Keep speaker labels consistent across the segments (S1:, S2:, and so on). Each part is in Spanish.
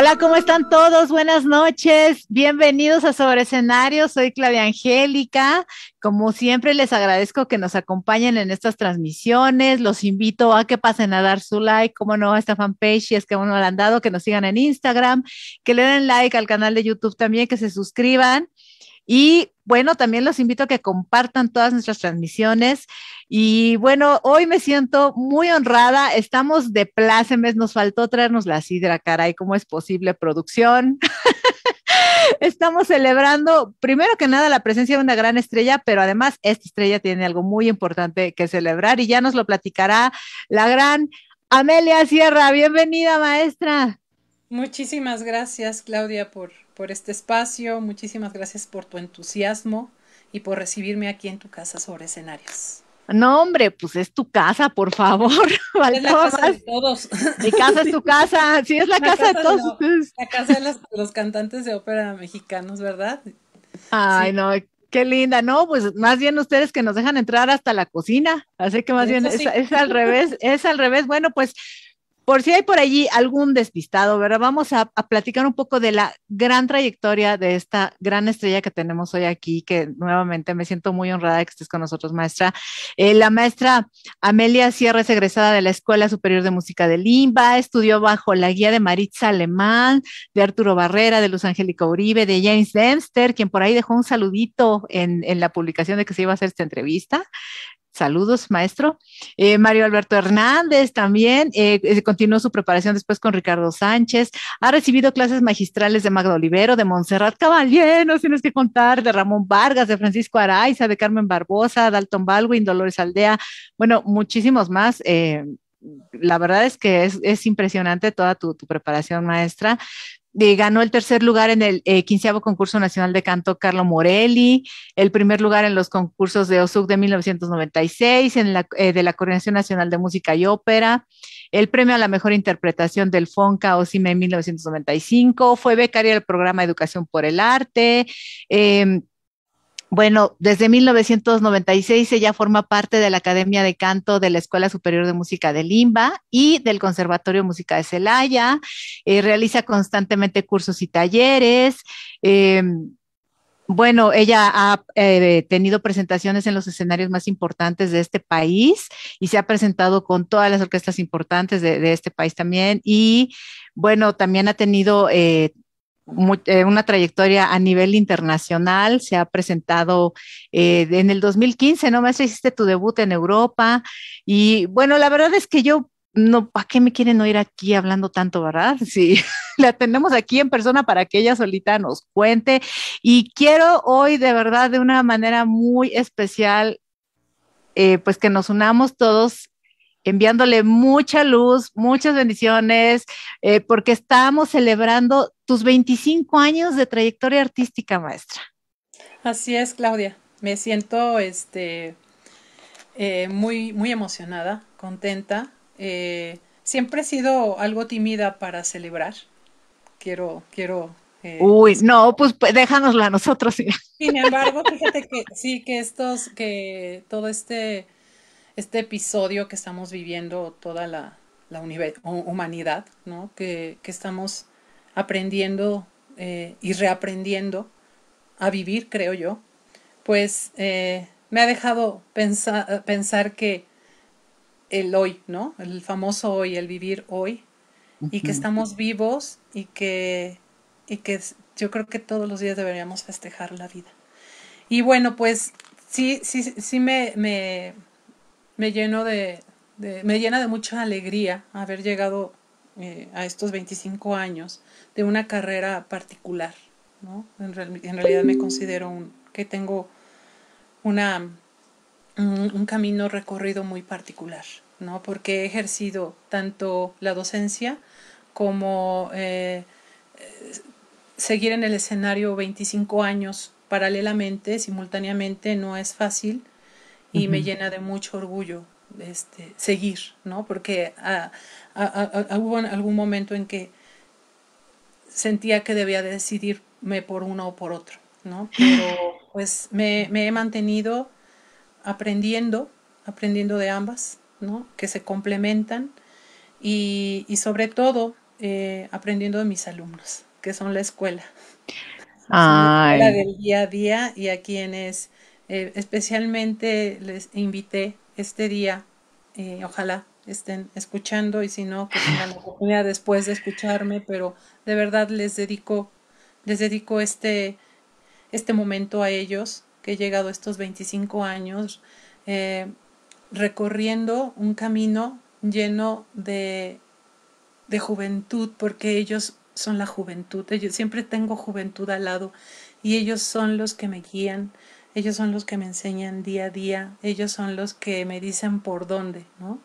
S1: Hola, ¿cómo están todos? Buenas noches. Bienvenidos a Sobre Escenarios, Soy Claudia Angélica. Como siempre, les agradezco que nos acompañen en estas transmisiones. Los invito a que pasen a dar su like, como no, a esta fanpage, si es que aún no la han dado, que nos sigan en Instagram, que le den like al canal de YouTube también, que se suscriban. Y bueno, también los invito a que compartan todas nuestras transmisiones. Y bueno, hoy me siento muy honrada. Estamos de plácemes. Nos faltó traernos la sidra, caray. ¿Cómo es posible producción? Estamos celebrando, primero que nada, la presencia de una gran estrella, pero además esta estrella tiene algo muy importante que celebrar y ya nos lo platicará la gran Amelia Sierra. Bienvenida, maestra.
S2: Muchísimas gracias, Claudia, por, por este espacio. Muchísimas gracias por tu entusiasmo y por recibirme aquí en tu casa sobre escenarios.
S1: No, hombre, pues es tu casa, por favor. Es la casa de
S2: todos. Mi casa es tu casa, sí, es la, casa, de todos. la casa de los, cantantes de ópera mexicanos, ¿verdad?
S1: Ay, no, qué linda. No, pues más bien ustedes que nos dejan entrar hasta la cocina, así que más bien es al revés, es al revés. Bueno, pues por si hay por allí algún despistado, ¿verdad? Vamos a, platicar un poco de la gran trayectoria de esta gran estrella que tenemos hoy aquí, que nuevamente me siento muy honrada de que estés con nosotros, maestra. Eh, la maestra Amelia Sierra es egresada de la Escuela Superior de Música de Limba, estudió bajo la guía de Maritza Alemán, de Arturo Barrera, de Luz Angélica Uribe, de James Dempster, quien por ahí dejó un saludito en, en la publicación de que se iba a hacer esta entrevista. Saludos, maestro. Eh, Mario Alberto Hernández también eh, eh, continuó su preparación después con Ricardo Sánchez. Ha recibido clases magistrales de Magdo Olivero, de Montserrat Caballero, no tienes que contar, de Ramón Vargas, de Francisco Araiza, de Carmen Barbosa, Dalton Baldwin, Dolores Aldea. Bueno, muchísimos más. la verdad es que es, impresionante toda tu, preparación maestra ganó el tercer lugar en el eh, quinceavo concurso nacional de canto Carlo Morelli, el primer lugar en los concursos de OSUC de 1996, en la, eh, de la Coordinación Nacional de Música y Ópera, el premio a la mejor interpretación del FONCA OCIME en 1995, fue becaria del programa Educación por el Arte, em, bueno, desde 1996 ella forma parte de la Academia de Canto de la Escuela Superior de Música de Limba y del Conservatorio de Música de Celaya. Eh, realiza constantemente cursos y talleres. Eh, bueno, ella ha eh, tenido presentaciones en los escenarios más importantes de este país y se ha presentado con todas las orquestas importantes de, este país también. Y bueno, también ha tenido eh, una trayectoria a nivel internacional, se ha presentado eh, en el 2015, ¿no, maestra? Hiciste tu debut en Europa y bueno, la verdad es que yo no, ¿para qué me quieren oír aquí hablando tanto, verdad? Sí, la tenemos aquí en persona para que ella solita nos cuente. Y quiero hoy, de verdad, de una manera muy especial, eh, pues que nos unamos todos enviándole mucha luz, muchas bendiciones, porque estamos celebrando tus 25 años de trayectoria artística, maestra.
S2: Así es, Claudia. Me siento este, eh, muy, muy emocionada, contenta. Eh, siempre he sido algo tímida para celebrar. Quiero, quiero. Eh, Uy,
S1: pues no, pues, pues déjanosla a nosotros.
S2: Sin embargo, fíjate que sí, que estos, que todo este, este episodio que estamos viviendo, toda la, la humanidad, ¿no? Que, que estamos aprendiendo eh, y reaprendiendo a vivir, creo yo, pues eh, me ha dejado pensar, pensar, que el hoy, ¿no? El famoso hoy, el vivir hoy, y que estamos vivos y que, y que yo creo que todos los días deberíamos festejar la vida. Y bueno, pues sí, sí, sí me, me, lleno de, de, me llena de mucha alegría haber llegado eh, a estos 25 años de una carrera particular. ¿no? En, realidad me considero un, que tengo una, un, camino recorrido muy particular, ¿no? porque he ejercido tanto la docencia como eh, eh, seguir en el escenario 25 años paralelamente, simultáneamente, no es fácil y me llena de mucho orgullo este, seguir, ¿no? Porque ah, hubo algún momento en que sentía que debía decidirme por uno o por otro, ¿no? Pero pues me, he mantenido aprendiendo, aprendiendo de ambas, ¿no? Que se complementan y, sobre todo eh, aprendiendo de mis alumnos, que son la escuela.
S1: la del
S2: día a día y a quienes eh, especialmente les invité este día, eh, ojalá estén escuchando y si no, que tengan la oportunidad después de escucharme, pero de verdad les dedico, les dedico este, este momento a ellos, que he llegado estos 25 años eh, recorriendo un camino lleno de, de juventud, porque ellos son la juventud, yo siempre tengo juventud al lado y ellos son los que me guían, ellos son los que me enseñan día a día, ellos son los que me dicen por dónde, ¿no?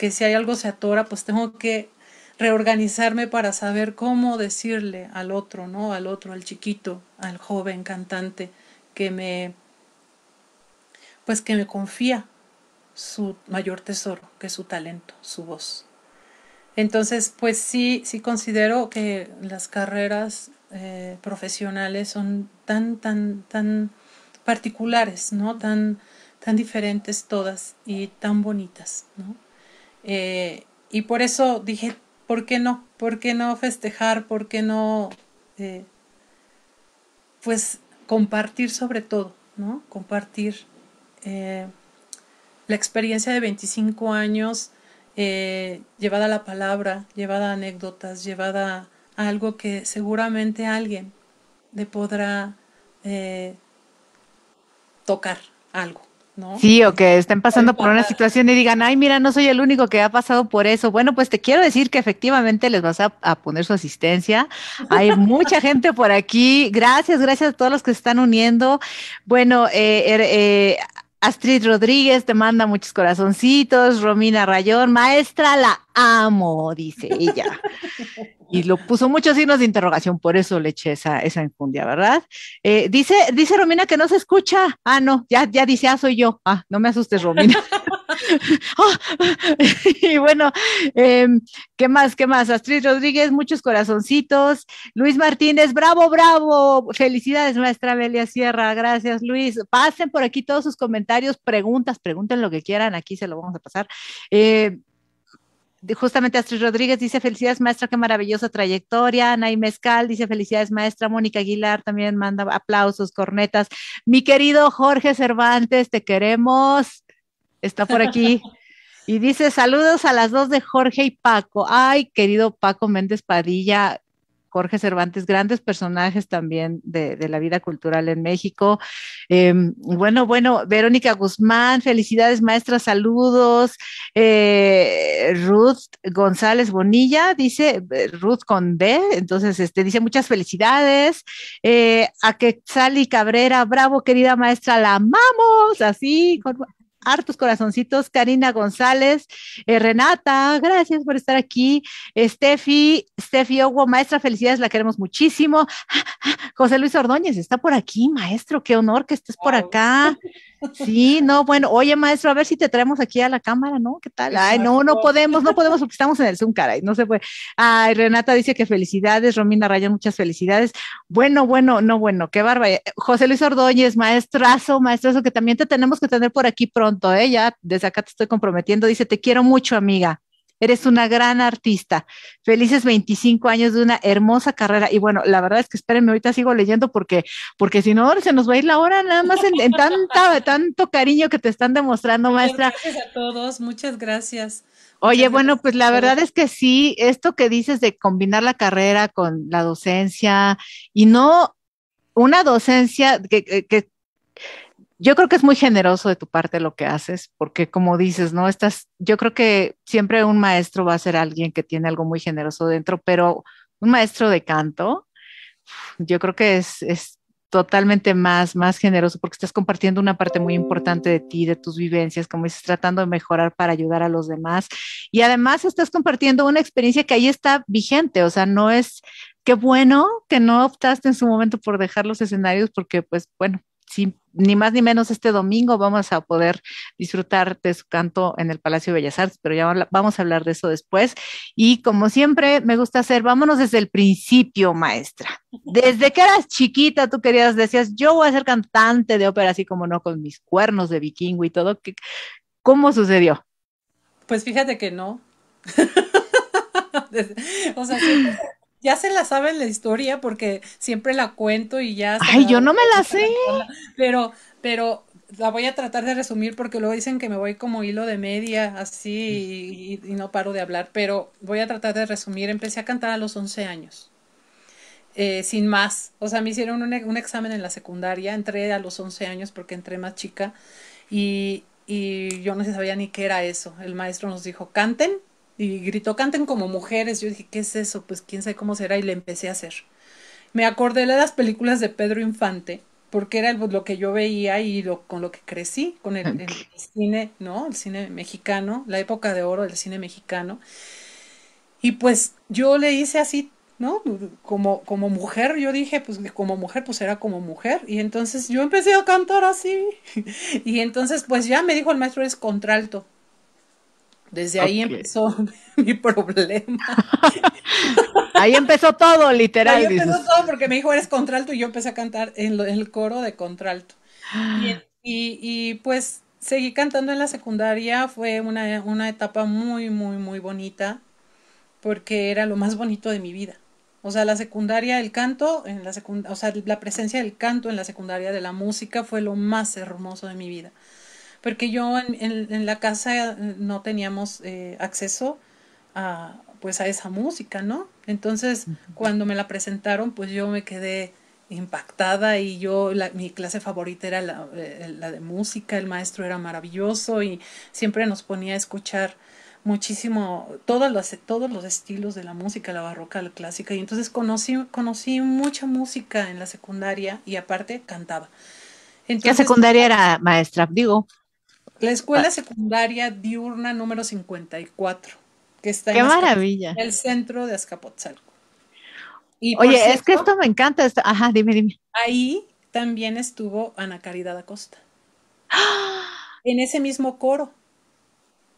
S2: que si hay algo se atora, pues tengo que reorganizarme para saber cómo decirle al otro, ¿no? Al otro, al chiquito, al joven cantante que me pues que me confía su mayor tesoro, que es su talento, su voz. Entonces, pues sí, sí considero que las carreras eh, profesionales son tan, tan, tan particulares, ¿no? Tan, tan diferentes todas y tan bonitas, ¿no? Eh, y por eso dije, ¿por qué no? ¿Por qué no festejar? ¿Por qué no? Eh, pues compartir sobre todo, ¿no? Compartir eh, la experiencia de 25 años llevada a la palabra, llevada a anécdotas, llevada a algo que seguramente alguien le podrá tocar algo. Sí,
S1: o que estén pasando por una situación y digan, ay, mira, no soy el único que ha pasado por eso. Bueno, pues te quiero decir que efectivamente les vas a, poner su asistencia. Hay mucha gente por aquí. Gracias, gracias a todos los que se están uniendo. Bueno, eh, er, eh, Astrid Rodríguez te manda muchos corazoncitos, Romina Rayón, maestra, la amo, dice ella. y lo puso muchos signos de interrogación, por eso le eché esa, infundia, ¿verdad? Eh, dice, dice Romina que no se escucha. Ah, no, ya, ya dice, ah, soy yo. Ah, no me asustes, Romina. Ah, y bueno, em, ¿qué más? ¿Qué más? Astrid Rodríguez, muchos corazoncitos. Luis Martínez, bravo, bravo. Felicidades, maestra Belia Sierra. Gracias, Luis. Pasen por aquí todos sus comentarios, preguntas, pregunten lo que quieran, aquí se lo vamos a pasar. Eh, justamente Astrid Rodríguez dice felicidades maestra, qué maravillosa trayectoria. Anaí Mezcal dice felicidades maestra. Mónica Aguilar también manda aplausos, cornetas. Mi querido Jorge Cervantes, te queremos. Está por aquí. Y dice saludos a las dos de Jorge y Paco. Ay, querido Paco Méndez Padilla, Jorge Cervantes, grandes personajes también de, la vida cultural en México. Em, bueno, bueno, Verónica Guzmán, felicidades maestra, saludos. Eh, Ruth González Bonilla, dice eh, Ruth con B, entonces este, dice muchas felicidades. Eh, a a Sally Cabrera, bravo querida maestra, la amamos, así, hartos corazoncitos, Karina González, eh, Renata, gracias por estar aquí, Steffi, Steffi Ogo, maestra, felicidades, la queremos muchísimo. Ah, ah, José Luis Ordóñez está por aquí, maestro, qué honor que estés por acá. Sí, no, bueno, oye maestro, a ver si te traemos aquí a la cámara, ¿no? ¿Qué tal? Ay, no, no podemos, no podemos porque estamos en el Zoom, caray, no se puede. Ay, Renata dice que felicidades, Romina Rayón, muchas felicidades. Bueno, bueno, no, bueno, qué barba. José Luis Ordóñez, maestrazo, maestrazo, que también te tenemos que tener por aquí pronto, ¿eh? Ya desde acá te estoy comprometiendo, dice, te quiero mucho, amiga. Eres una gran artista. Felices 25 años de una hermosa carrera. Y bueno, la verdad es que espérenme, ahorita sigo leyendo porque, porque si no, se nos va a ir la hora nada más en, tanta, tanto cariño que te están demostrando, maestra.
S2: Gracias a todos, muchas gracias. Oye, bueno, pues la verdad es
S1: que sí, esto que dices de combinar la carrera con la docencia y no una docencia que yo creo que es muy generoso de tu parte lo que haces, porque como dices, ¿no? Estás, yo creo que siempre un maestro va a ser alguien que tiene algo muy generoso dentro, pero un maestro de canto, yo creo que es, es totalmente más, más generoso, porque estás compartiendo una parte muy importante de ti, de tus vivencias, como dices, tratando de mejorar para ayudar a los demás. Y además estás compartiendo una experiencia que ahí está vigente, o sea, no es, qué bueno que no optaste en su momento por dejar los escenarios, porque pues bueno, sí ni más ni menos este domingo vamos a poder disfrutar de su canto en el Palacio de Bellas Artes, pero ya vamos a hablar de eso después. Y como siempre, me gusta hacer, vámonos desde el principio, maestra. Desde que eras chiquita, tú querías, decías, yo voy a ser cantante de ópera, así como no, con mis cuernos de vikingo y todo. ¿Cómo sucedió?
S2: Pues fíjate que no. o sea, ya se la saben la historia porque siempre la cuento y ya. Ay, yo no me la sé. pero, pero la voy a tratar de resumir porque luego dicen que me voy como hilo de media, así, mm. y, no paro de hablar, pero voy a tratar de resumir. Empecé a cantar a los 11 años, eh, sin más. O sea, me hicieron e, un, examen en la secundaria, entré a los 11 años porque entré más chica y, y yo no sabía ni qué era eso. El maestro nos dijo, canten y gritó, canten como mujeres. Yo dije, ¿qué es eso? Pues quién sabe cómo será y le empecé a hacer. Me acordé de las películas de Pedro Infante, porque era lo que yo veía y lo, con lo que crecí, con el, cine, ¿no? El cine mexicano, la época de oro del cine mexicano. Y pues yo le hice así, ¿no? Como, como mujer, yo dije, pues como mujer, pues era como mujer. Y entonces yo empecé a cantar así. y entonces, pues ya me dijo el maestro, es contralto. Desde ahí empezó mi problema. ahí empezó todo, literal. Ahí empezó todo porque me dijo, eres contralto y yo empecé a cantar en, el coro de contralto. Ah. Y, y, pues seguí cantando en la secundaria, fue una, una etapa muy, muy, muy bonita porque era lo más bonito de mi vida. O sea, la secundaria, el canto, en la o sea, la presencia del canto en la secundaria de la música fue lo más hermoso de mi vida porque yo en, la casa eh, no teníamos eh, acceso a, pues a esa música, ¿no? Entonces, cuando me la presentaron, pues yo me quedé impactada y yo, mi clase favorita era eh, la, de música, el maestro era maravilloso y siempre nos ponía a escuchar muchísimo todos los, todos los estilos de la música, la barroca, la clásica, y entonces conocí, conocí mucha música en la secundaria y aparte cantaba. en ¿Qué secundaria era
S1: maestra? Digo,
S2: la escuela ah. secundaria diurna número 54, que está en, maravilla. el centro de Azcapotzalco. Oye, es que esto
S1: me encanta. Ajá, dime, dime.
S2: Ahí también estuvo Ana Caridad Acosta. ¡Ah! En ese mismo coro.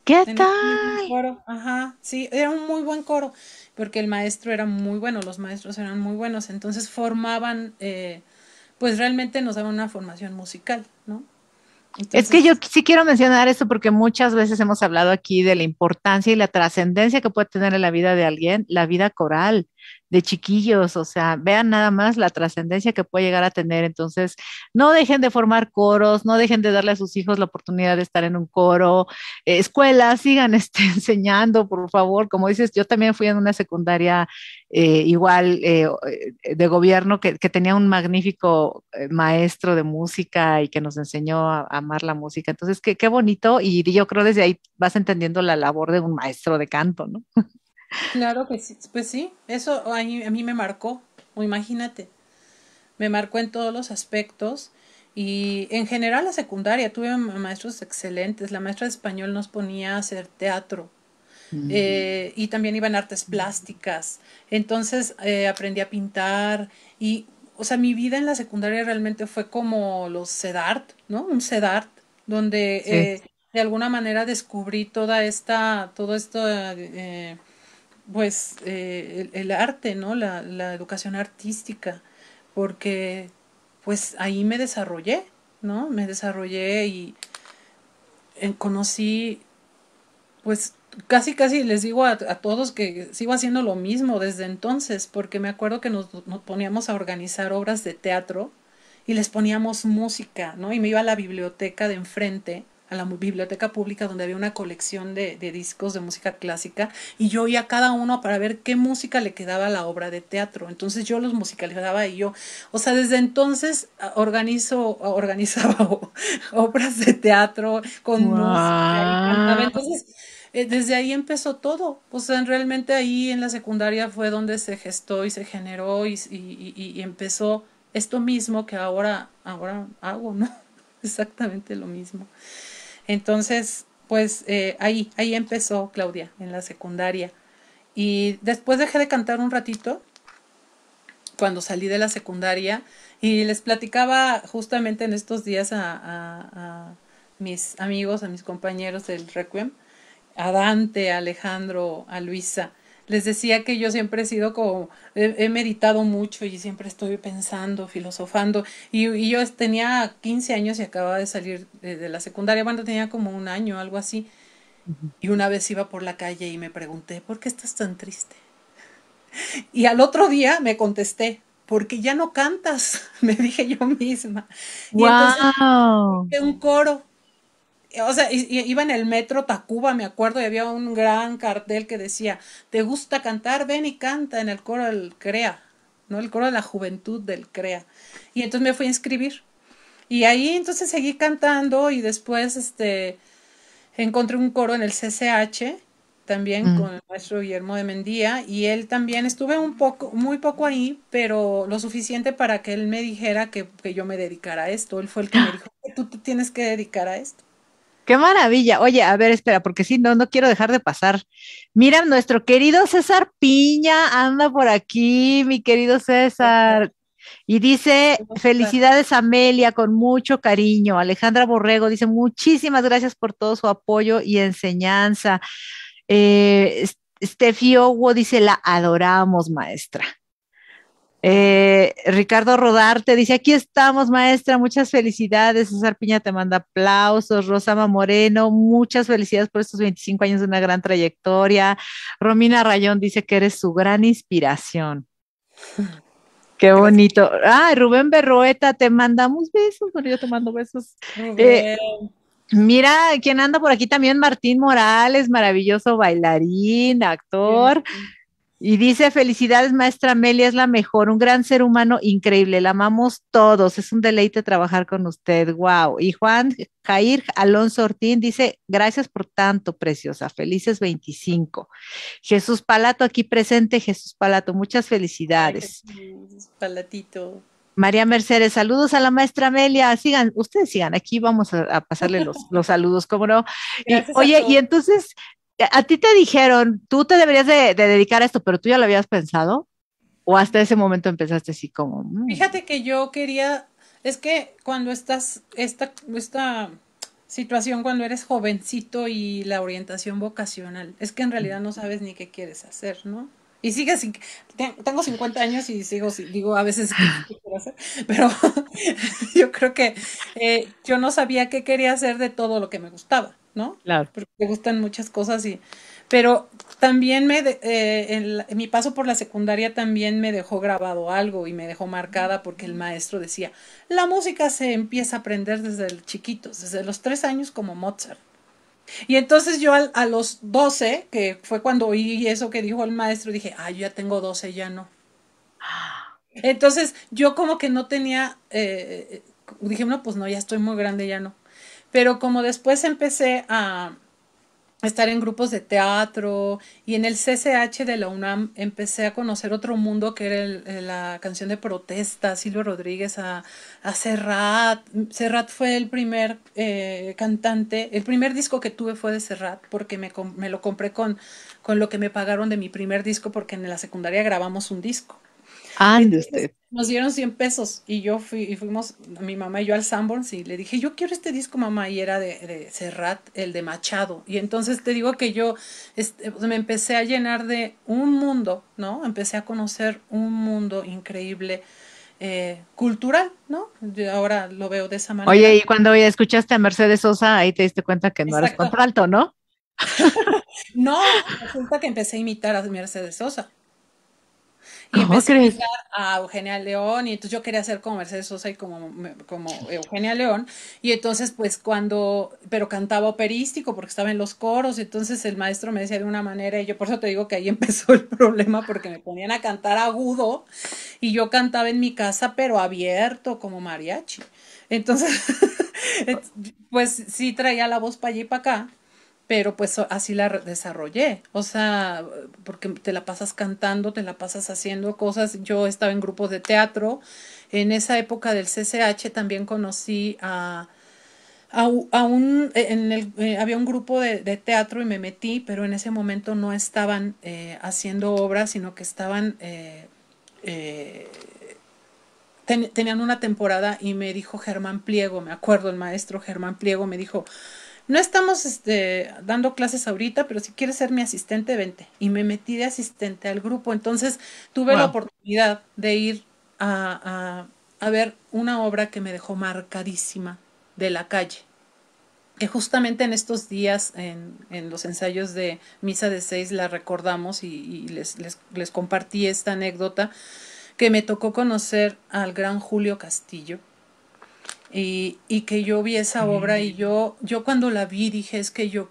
S2: ¿Qué tal? Coro. Ajá, sí, era un muy buen coro, porque el maestro era muy bueno, los maestros eran muy buenos, entonces formaban, eh, pues realmente nos daban una formación musical, ¿no?
S1: es que yo sí quiero mencionar esto porque muchas veces hemos hablado aquí de la importancia y la trascendencia que puede tener en la vida de alguien la vida coral de chiquillos, o sea, vean nada más la trascendencia que puede llegar a tener. Entonces, no dejen de formar coros, no dejen de darle a sus hijos la oportunidad de estar en un coro, escuela, eh, escuelas, sigan este, enseñando, por favor. Como dices, yo también fui en una secundaria eh, igual eh, de gobierno que, tenía un magnífico maestro de música y que nos enseñó a, amar la música. Entonces, qué, qué bonito y yo creo desde ahí vas entendiendo la labor de un maestro de canto, ¿no?
S2: Claro que sí, pues sí, eso a mí, me marcó, imagínate, me marcó en todos los aspectos y en general la secundaria tuve maestros excelentes, la maestra de español nos ponía a hacer teatro mm. eh, y también iban artes mm. plásticas, entonces eh, aprendí a pintar y, o sea, mi vida en la secundaria realmente fue como los CEDART, ¿no? Un CEDART, donde eh, de alguna manera descubrí toda esta, todo esto pues eh, el, arte, ¿no? La, educación artística, porque pues ahí me desarrollé, ¿no? Me desarrollé y eh, conocí, pues casi casi les digo a, todos que sigo haciendo lo mismo desde entonces, porque me acuerdo que nos, nos, poníamos a organizar obras de teatro y les poníamos música, ¿no? Y me iba a la biblioteca de enfrente a la biblioteca pública donde había una colección de, discos de música clásica y yo iba a cada uno para ver qué música le quedaba a la obra de teatro. Entonces yo los musicalizaba y yo, o sea, desde entonces ah, organizo, ah, organizaba obras de teatro con música. entonces, eh, desde ahí empezó todo. O sea, realmente ahí en la secundaria fue donde se gestó y se generó y, empezó esto mismo que ahora, ahora hago, ¿no? Exactamente lo mismo. Entonces, pues eh, ahí, ahí empezó Claudia, en la secundaria. Y después dejé de cantar un ratito, cuando salí de la secundaria, y les platicaba justamente en estos días a, a mis amigos, a mis compañeros del Requiem, a Dante, a Alejandro, a Luisa, les decía que yo siempre he sido como, he, meditado mucho y siempre estoy pensando, filosofando. Y, yo tenía 15 años y acababa de salir de, la secundaria, bueno, tenía como un año, algo así. Y una vez iba por la calle y me pregunté, ¿por qué estás tan triste? Y al otro día me contesté, porque ya no cantas, me dije yo misma. Y entonces
S1: entonces
S2: un coro o sea, iba en el metro Tacuba, me acuerdo, y había un gran cartel que decía, ¿te gusta cantar? Ven y canta en el coro del CREA, ¿no? El coro de la juventud del CREA. Y entonces me fui a inscribir. Y ahí entonces seguí cantando y después este, encontré un coro en el CCH también mm. con el maestro Guillermo de Mendía y él también estuve un poco, muy poco ahí, pero lo suficiente para que él me dijera que, yo me dedicara a esto. Él fue el que me dijo, tú te tienes que dedicar a esto.
S1: Qué maravilla. Oye, a ver, espera, porque si no, no quiero dejar de pasar. Mira, nuestro querido César Piña anda por aquí, mi querido César. Y dice, felicidades Amelia, con mucho cariño. Alejandra Borrego dice, muchísimas gracias por todo su apoyo y enseñanza. Eh, Steffi Owo dice, la adoramos, maestra. Eh, Ricardo Rodarte dice, aquí estamos, maestra, muchas felicidades. César Piña te manda aplausos. Rosama Moreno, muchas felicidades por estos 25 años de una gran trayectoria. Romina Rayón dice que eres su gran inspiración. Qué bonito. Ah, Rubén Berroeta, te mandamos besos. yo te mando
S2: besos. Eh,
S1: mira, ¿quién anda por aquí también? Martín Morales, maravilloso bailarín, actor. Y dice, felicidades maestra Amelia, es la mejor, un gran ser humano increíble, la amamos todos, es un deleite trabajar con usted, wow. Y Juan Jair Alonso Ortín dice, gracias por tanto, preciosa, felices 25. Jesús Palato aquí presente, Jesús Palato, muchas felicidades.
S2: Jesús Palatito.
S1: María Mercedes, saludos a la maestra Amelia. Sigan, ustedes sigan, aquí vamos a, pasarle los, los, saludos, cómo no? oye, y entonces eh, a ti te dijeron, tú te deberías de, dedicar a esto, pero tú ya lo habías pensado o hasta ese momento empezaste así como... Mm".
S2: Fíjate que yo quería, es que cuando estás, esta, esta situación cuando eres jovencito y la orientación vocacional, es que en realidad no sabes ni qué quieres hacer, ¿no? Y sigue sin... Tengo 50 años y sigo, digo a veces, Pero yo creo que eh, yo no sabía qué quería hacer de todo lo que me gustaba. ¿no? Claro. Porque me gustan muchas cosas y... Pero también me, eh, mi paso por la secundaria también me dejó grabado algo y me dejó marcada porque el maestro decía, la música se empieza a aprender desde chiquitos, desde los tres años como Mozart. Y entonces yo a los 12, que fue cuando oí eso que dijo el maestro, dije, ah, yo ya tengo 12, ya no. Entonces yo como que no tenía, eh, eh, dije, no, pues no, ya estoy muy grande, ya no. Pero como después empecé a estar en grupos de teatro y en el CCH de la UNAM empecé a conocer otro mundo que era la canción de protesta, Silvio Rodríguez a, Serrat. Serrat fue el primer eh, cantante, el primer disco que tuve fue de Serrat porque me, lo compré con, con lo que me pagaron de mi primer disco porque en la secundaria grabamos un disco.
S1: Ah, usted
S2: nos dieron 100 pesos y yo fui, y fuimos mi mamá y yo al Sanborns y le dije, yo quiero este disco, mamá, y era de, de Serrat, el de Machado. Y entonces te digo que yo este, pues, me empecé a llenar de un mundo, ¿no? Empecé a conocer un mundo increíble. Eh, cultural, ¿no? ahora lo veo de esa manera. Oye, y cuando
S1: escuchaste a Mercedes Sosa, ahí te diste cuenta que no eres eras contralto, ¿no?
S2: no, resulta que empecé a imitar a Mercedes Sosa.
S1: Y crees?
S2: a, Eugenia León y entonces yo quería hacer como Mercedes Sosa y como, como Eugenia León. Y entonces pues cuando, pero cantaba operístico porque estaba en los coros, entonces el maestro me decía de una manera y yo por eso te digo que ahí empezó el problema porque me ponían a cantar agudo y yo cantaba en mi casa pero abierto como mariachi. Entonces, pues sí traía la voz para allí y para acá pero pues así la desarrollé, o sea, porque te la pasas cantando, te la pasas haciendo cosas, yo estaba en grupos de teatro, en esa época del CCH también conocí a, a, un, eh, en el, eh, había un grupo de, teatro y me metí, pero en ese momento no estaban eh, haciendo obras, sino que estaban... tenían una temporada y me dijo Germán Pliego, me acuerdo, el maestro Germán Pliego me dijo, no estamos este, dando clases ahorita, pero si quieres ser mi asistente, vente. Y me metí de asistente al grupo. Entonces tuve la oportunidad de ir a, ver una obra que me dejó marcadísima de la calle que justamente en estos días, en, los ensayos de Misa de Seis, la recordamos y, les, compartí esta anécdota que me tocó conocer al gran Julio Castillo, y, que yo vi esa mm. obra y yo, yo cuando la vi dije es que yo,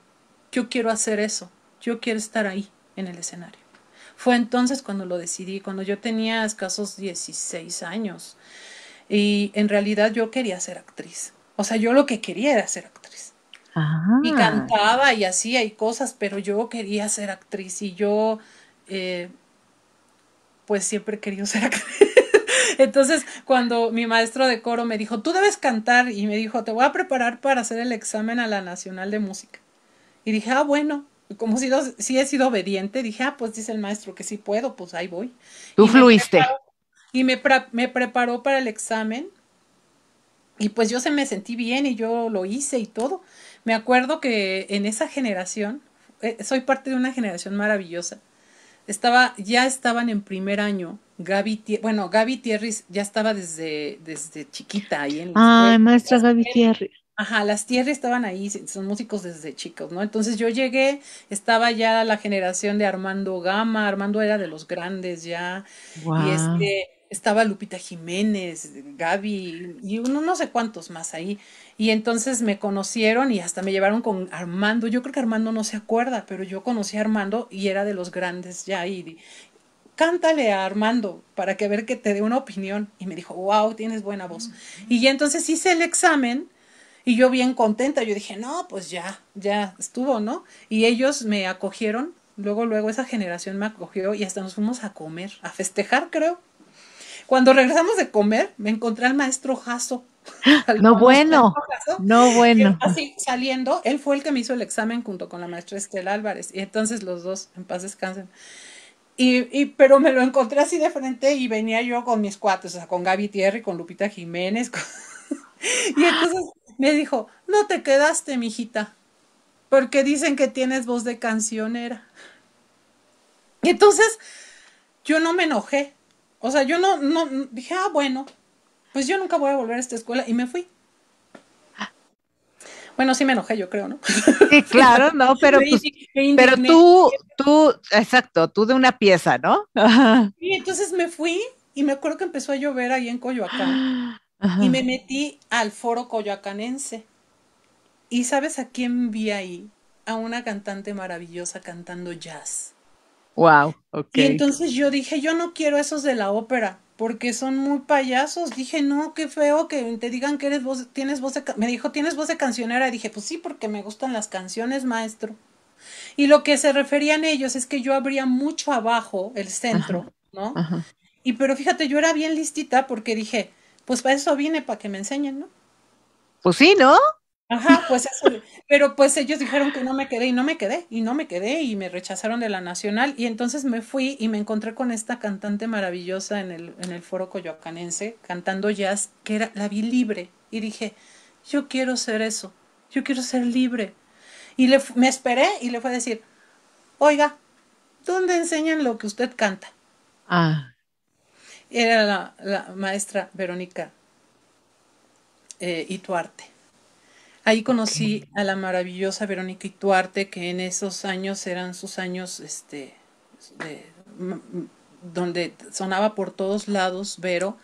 S2: yo quiero hacer eso, yo quiero estar ahí en el escenario. Fue entonces cuando lo decidí, cuando yo tenía escasos 16 años y en realidad yo quería ser actriz. O sea, yo lo que quería era ser actriz. Y ah. cantaba y hacía y cosas, pero yo quería ser actriz y yo, eh, pues siempre he querido ser actriz. Entonces, cuando mi maestro de coro me dijo, tú debes cantar, y me dijo, te voy a preparar para hacer el examen a la Nacional de Música. Y dije, ah, bueno, como si, si he sido obediente, dije, ah, pues dice el maestro que sí puedo, pues ahí voy.
S1: Tú y fluiste.
S2: y me, me preparó para el examen. Y pues yo se me sentí bien y yo lo hice y todo. Me acuerdo que en esa generación, eh, soy parte de una generación maravillosa, estaba, ya estaban en primer año. Gaby, bueno, Gaby Tierris ya estaba desde, desde chiquita ahí en la Ah, maestra
S1: Gaby Tierris.
S2: Ajá, las Tierry estaban ahí, son músicos desde chicos, ¿no? Entonces yo llegué, estaba ya la generación de Armando Gama, Armando era de los grandes ya, wow. y estaba Lupita Jiménez, Gaby y uno no sé cuántos más ahí. Y entonces me conocieron y hasta me llevaron con Armando. Yo creo que Armando no se acuerda, pero yo conocí a Armando y era de los grandes ya. Y, cántale a Armando para que ver que te dé una opinión. Y me dijo, wow, tienes buena voz. Y entonces hice el examen y yo bien contenta. Yo dije, no, pues ya, ya estuvo, ¿no? Y ellos me acogieron. Luego, luego esa generación me acogió y hasta nos fuimos a comer, a festejar, creo cuando regresamos de comer, me encontré al maestro Jaso. no, bueno,
S1: no bueno,
S2: Así saliendo, él fue el que me hizo el examen junto con la maestra Estela Álvarez. Y entonces los dos, en paz descansen. Y, pero me lo encontré así de frente y venía yo con mis cuatro, o sea, con Gaby Thierry, con Lupita Jiménez. y entonces me dijo, no te quedaste, mijita, porque dicen que tienes voz de cancionera. Y entonces yo no me enojé, o sea, yo no, no, dije, ah, bueno, pues yo nunca voy a volver a esta escuela y me fui. Bueno, sí me enojé, yo creo, ¿no? Sí, claro, no, pero, pues, pero tú,
S1: tú, exacto, tú de una pieza, ¿no?
S2: Y entonces me fui y me acuerdo que empezó a llover ahí en Coyoacán y me metí al foro coyoacanense. ¿Y sabes a quién vi ahí? A una cantante maravillosa cantando jazz. Wow, ok. Y entonces yo dije, yo no quiero esos de la ópera, porque son muy payasos. Dije, no, qué feo que te digan que eres voz, tienes voz de, me dijo, tienes voz de cancionera. Y dije, pues sí, porque me gustan las canciones, maestro. Y lo que se referían ellos es que yo abría mucho abajo el centro, ¿no? Y pero fíjate, yo era bien listita porque dije, pues para eso vine, para que me enseñen, ¿no? Pues sí, ¿no? Ajá, pues eso. Pero pues ellos dijeron que no me quedé y no me quedé y no me quedé y me rechazaron de la nacional y entonces me fui y me encontré con esta cantante maravillosa en el, en el foro coyoacanense cantando jazz que era, la vi libre y dije, yo quiero ser eso, yo quiero ser libre. Y le, me esperé y le fue a decir, oiga, ¿dónde enseñan lo que usted canta? Ah. Era la, maestra Verónica eh, Ituarte. Ahí conocí a la maravillosa Verónica Ituarte, que en esos años eran sus años este, de, donde sonaba por todos lados Vero,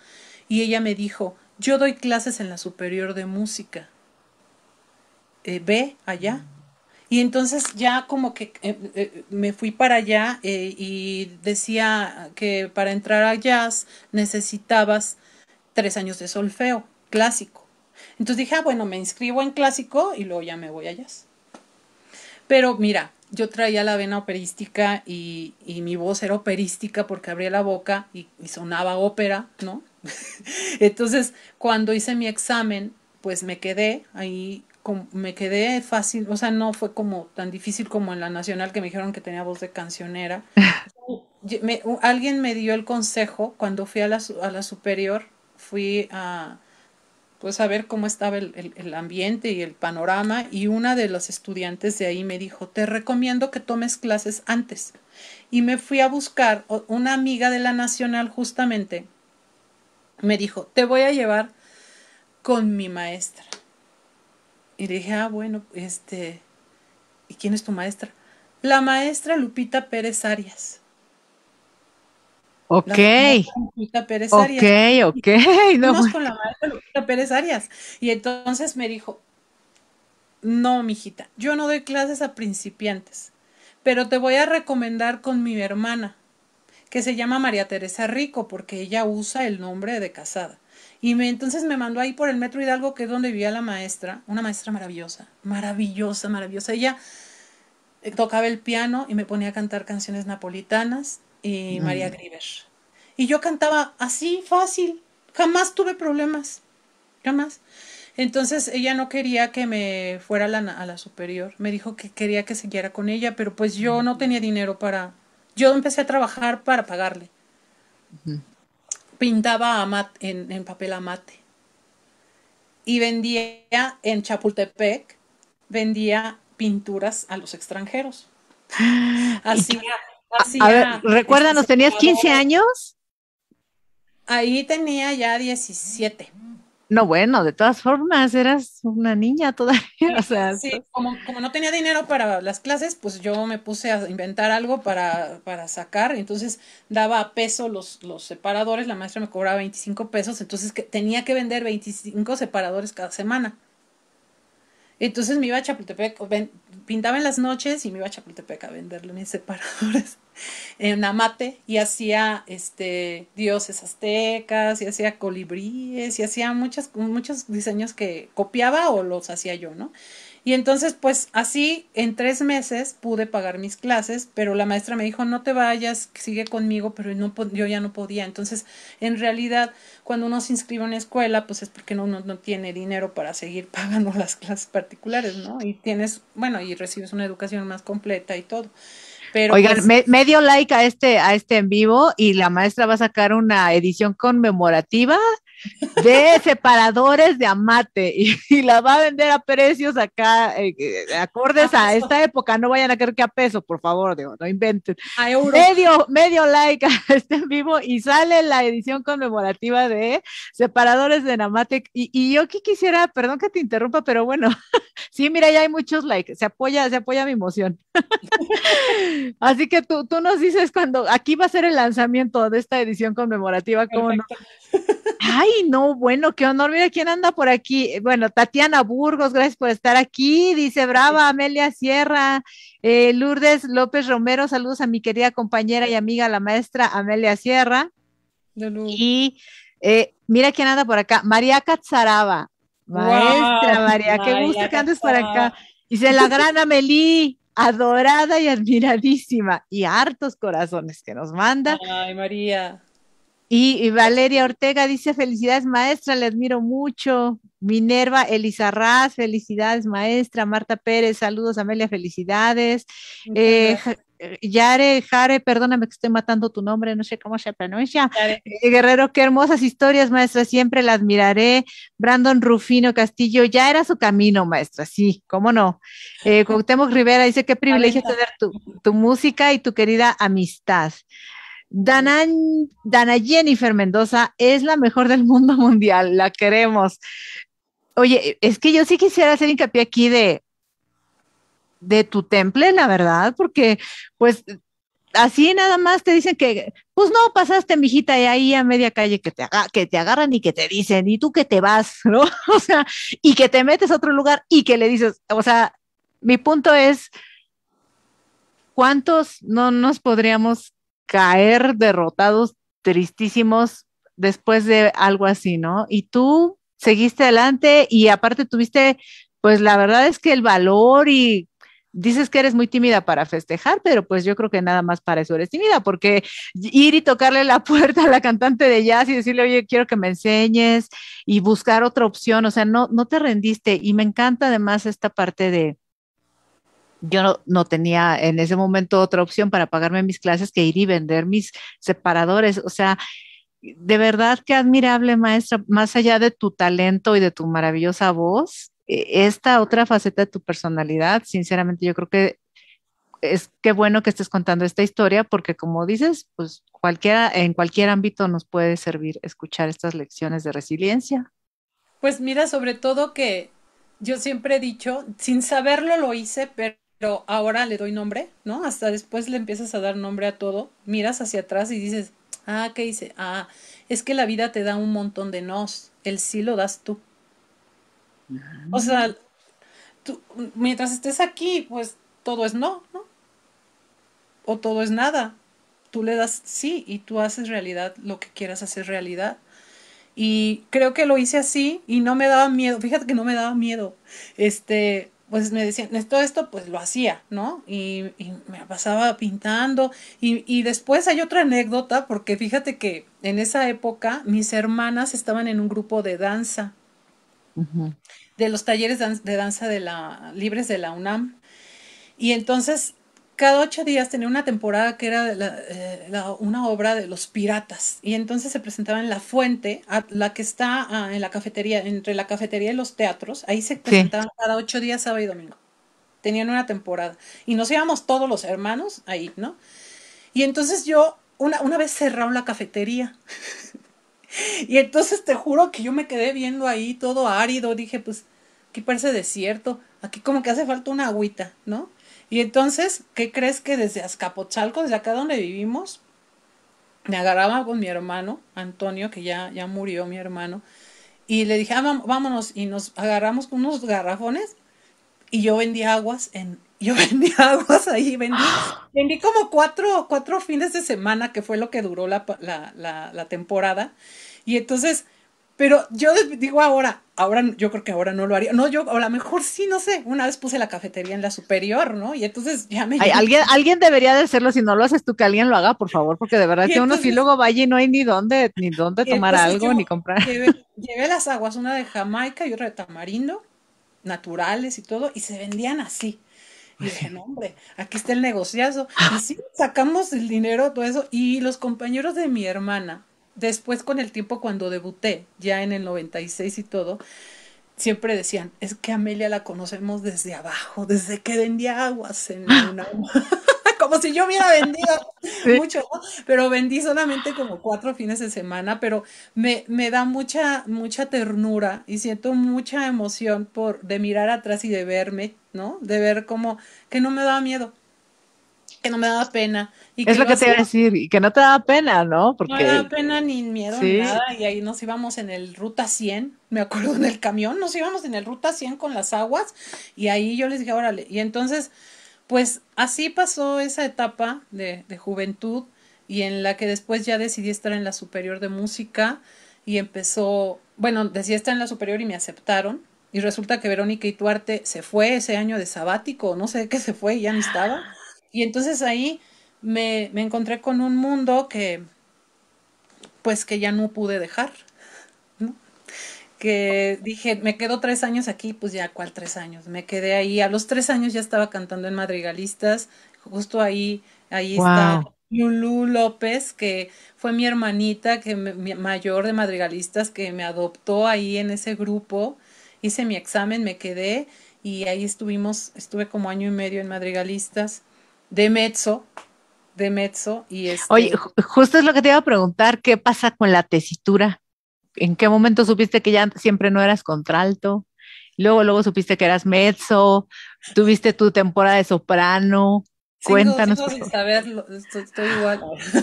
S2: y ella me dijo, yo doy clases en la superior de música, ve eh, allá. Y entonces ya como que eh, eh, me fui para allá y decía que para entrar a jazz necesitabas tres años de solfeo clásico. Entonces dije, ah, bueno, me inscribo en clásico y luego ya me voy a Pero mira, yo traía la vena operística y, mi voz era operística porque abría la boca y, sonaba ópera, ¿no? Entonces, cuando hice mi examen, pues me quedé ahí, me quedé fácil, o sea, no fue como tan difícil como en la nacional que me dijeron que tenía voz de cancionera. alguien me dio el consejo cuando fui a la superior, fui a pues a ver cómo estaba el, ambiente y el panorama y una de los estudiantes de ahí me dijo, te recomiendo que tomes clases antes. Y me fui a buscar una amiga de la Nacional justamente, me dijo, te voy a llevar con mi maestra. Y dije, ah, bueno, este, ¿y quién es tu maestra? La maestra Lupita Pérez Arias. Ok. Pérez Ok, ok. No. con la de Lupita Pérez Arias. Y entonces me dijo, no, mijita, yo no doy clases a principiantes, pero te voy a recomendar con mi hermana, que se llama María Teresa Rico, porque ella usa el nombre de casada. Y me, entonces me mandó ahí por el Metro Hidalgo, que es donde vivía la maestra, una maestra maravillosa, maravillosa, maravillosa. Ella eh, tocaba el piano y me ponía a cantar canciones napolitanas y María Grieber. Y yo cantaba así, fácil. Jamás tuve problemas. Jamás. Entonces ella no quería que me fuera a la, superior. Me dijo que quería que siguiera con ella, pero pues yo no tenía dinero para... Yo empecé a trabajar para pagarle. Pintaba en, en, papel amate. Y vendía en Chapultepec, vendía pinturas a los extranjeros. Así. a ver, recuérdanos, ¿tenías 15 años? Ahí tenía ya 17.
S1: No, bueno, de todas formas, eras una niña todavía.
S2: O sea, sí, como, no tenía dinero para las clases, pues yo me puse a inventar algo para, para sacar. Entonces daba a peso los, los separadores, la maestra me cobraba 25 pesos, entonces que, tenía que vender 25 separadores cada semana. Entonces me iba a Chapultepec, pintaba en las noches y me iba a Chapultepec a venderle mis separadores en amate y hacía este dioses aztecas y hacía colibríes y hacía muchas, muchos diseños que copiaba o los hacía yo, ¿no? Y entonces, pues así, en tres meses pude pagar mis clases, pero la maestra me dijo, no te vayas, sigue conmigo, pero yo ya no podía. Entonces, en realidad, cuando uno se inscribe en una escuela, pues es porque uno no tiene dinero para seguir pagando las clases particulares, ¿no? Y tienes, bueno, y recibes una educación más completa y todo. Pero Oigan, pues, me,
S1: medio like a este, a este en vivo y la maestra va a sacar una edición conmemorativa de separadores de amate y, la va a vender a precios acá, eh, eh, acordes a esta época, no vayan a creer que a peso, por favor, digo, no inventen. Medio, medio like estén en vivo y sale la edición conmemorativa de separadores de amate y, yo aquí quisiera, perdón que te interrumpa, pero bueno, sí, mira, ya hay muchos likes, se apoya, se apoya mi emoción. Así que tú, tú nos dices cuando, aquí va a ser el lanzamiento de esta edición conmemorativa, ¿cómo no? Ay, no, bueno, qué honor. Mira quién anda por aquí. Eh, bueno, Tatiana Burgos, gracias por estar aquí. Dice Brava, Amelia Sierra, eh, Lourdes López Romero, saludos a mi querida compañera y amiga, la maestra Amelia Sierra. Y eh, mira quién anda por acá, María Catzaraba. Maestra María, qué gusto que andes por acá. Dice la gran Amelie adorada y admiradísima, y hartos corazones que nos manda.
S2: Ay, María.
S1: Y, Valeria Ortega dice, felicidades maestra, le admiro mucho. Minerva Elizarraz, felicidades maestra. Marta Pérez, saludos Amelia, felicidades. Eh, eh, Yare, Jare, perdóname que estoy matando tu nombre, no sé cómo se pronuncia. Eh, Guerrero, qué hermosas historias, maestra, siempre la admiraré. Brandon Rufino Castillo, ya era su camino, maestra, sí, cómo no. Eh, Cuauhtémoc Rivera dice, qué privilegio tener tu, tu música y tu querida amistad. Dana, Jennifer Mendoza es la mejor del mundo mundial, la queremos. Oye, es que yo sí quisiera hacer hincapié aquí de, de tu temple, la verdad, porque pues así nada más te dicen que, pues no, pasaste, mijita, y ahí a media calle que te, que te agarran y que te dicen, y tú que te vas, ¿no? O sea, y que te metes a otro lugar y que le dices, o sea, mi punto es, ¿cuántos no nos podríamos caer derrotados, tristísimos después de algo así, ¿no? Y tú seguiste adelante y aparte tuviste, pues la verdad es que el valor y dices que eres muy tímida para festejar, pero pues yo creo que nada más para eso eres tímida, porque ir y tocarle la puerta a la cantante de jazz y decirle, oye, quiero que me enseñes y buscar otra opción, o sea, no, no te rendiste y me encanta además esta parte de, yo no, tenía en ese momento otra opción para pagarme mis clases que ir y vender mis separadores. O sea, de verdad que admirable, maestra, más allá de tu talento y de tu maravillosa voz, e, esta otra faceta de tu personalidad, sinceramente yo creo que es qué bueno que estés contando esta historia porque como dices, pues cualquiera en cualquier ámbito nos puede servir escuchar estas lecciones de resiliencia.
S2: Pues mira, sobre todo que yo siempre he dicho, sin saberlo lo hice, pero pero ahora le doy nombre, ¿no? Hasta después le empiezas a dar nombre a todo, miras hacia atrás y dices, ah, ¿qué hice? Ah, es que la vida te da un montón de nos, el sí lo das tú. O sea, tú, mientras estés aquí, pues todo es no, ¿no? O todo es nada. Tú le das sí y tú haces realidad lo que quieras hacer realidad. Y creo que lo hice así y no me daba miedo. Fíjate que no me daba miedo. Este, pues me decían, esto, esto, pues lo hacía, ¿no? Y, me pasaba pintando. Y, y, después hay otra anécdota, porque fíjate que en esa época mis hermanas estaban en un grupo de danza, de los talleres de danza de la, libres de la UNAM. Y entonces cada ocho días tenía una temporada que era eh, una obra de los piratas y entonces se presentaba en la fuente, la que está ah, en la cafetería, entre la cafetería y los teatros, ahí se presentaban cada ocho días, sábado y domingo. Tenían una temporada y nos íbamos todos los hermanos ahí, ¿no? Y entonces yo una, una vez cerrado la cafetería. y entonces te juro que yo me quedé viendo ahí todo árido, dije, pues aquí parece desierto, aquí como que hace falta una agüita, ¿no? Y entonces, ¿qué crees que desde Azcapotzalco, desde acá donde vivimos, me agarraba con mi hermano, Antonio, que ya, ya murió mi hermano, y le dije, ah, vámonos, y nos agarramos con unos garrafones, y yo vendí aguas en, yo vendí aguas ahí, vendí, vendí como cuatro, cuatro fines de semana, que fue lo que duró la, la, la temporada. Y entonces pero yo digo ahora, ahora yo creo que ahora no lo haría. No, yo a lo mejor sí, no sé. Una vez puse la cafetería en la superior, ¿no? Y entonces ya me... alguien, alguien
S1: debería de hacerlo. Si no lo haces tú, que alguien lo haga, por favor, porque de verdad que uno sí luego va y no hay ni dónde, ni dónde tomar algo, ni comprar. Llevé,
S2: llevé, las aguas, una de Jamaica y otra de tamarindo, naturales y todo, y se vendían así. Y dije, no, hombre, aquí está el negociazo. Y sacamos el dinero, todo eso. Y los compañeros de mi hermana después con el tiempo cuando debuté, ya en el 96 y todo, siempre decían, es que Amelia la conocemos desde abajo, desde que vendía aguas en una... como si yo hubiera vendido mucho, pero vendí solamente como cuatro fines de semana, pero me, me, da mucha, mucha ternura y siento mucha emoción por de mirar atrás y de verme, ¿no? De ver como que no me daba miedo, que no me daba pena. Y es lo que te iba a decir,
S1: y que no te daba pena, ¿no? Porque... No me daba
S2: pena ni miedo ni nada, y ahí nos íbamos en el Ruta 100, me acuerdo en el camión, nos íbamos en el Ruta 100 con las aguas, y ahí yo les dije, órale, y entonces, pues así pasó esa etapa de, de juventud, y en la que después ya decidí estar en la superior de música, y empezó, bueno, decidí estar en la superior y me aceptaron, y resulta que Verónica Tuarte se fue ese año de sabático, no sé de qué se fue, ya no estaba. Y entonces ahí me, encontré con un mundo que, pues que ya no pude dejar, ¿no? que dije, me quedo tres años aquí, pues ya, ¿cuál tres años? Me quedé ahí, a los tres años ya estaba cantando en Madrigalistas, justo ahí, ahí está Lulú López, que fue mi hermanita que mayor de Madrigalistas, que me adoptó ahí en ese grupo, hice mi examen, me quedé y ahí estuvimos, estuve como año y medio en Madrigalistas de mezzo, de mezzo y Este... Oye,
S1: justo es lo que te iba a preguntar, ¿qué pasa con la tesitura? ¿En qué momento supiste que ya siempre no eras contralto? Luego, luego supiste que eras mezzo, tuviste tu temporada de soprano. Cuéntanos. no
S2: saberlo, estoy, igual.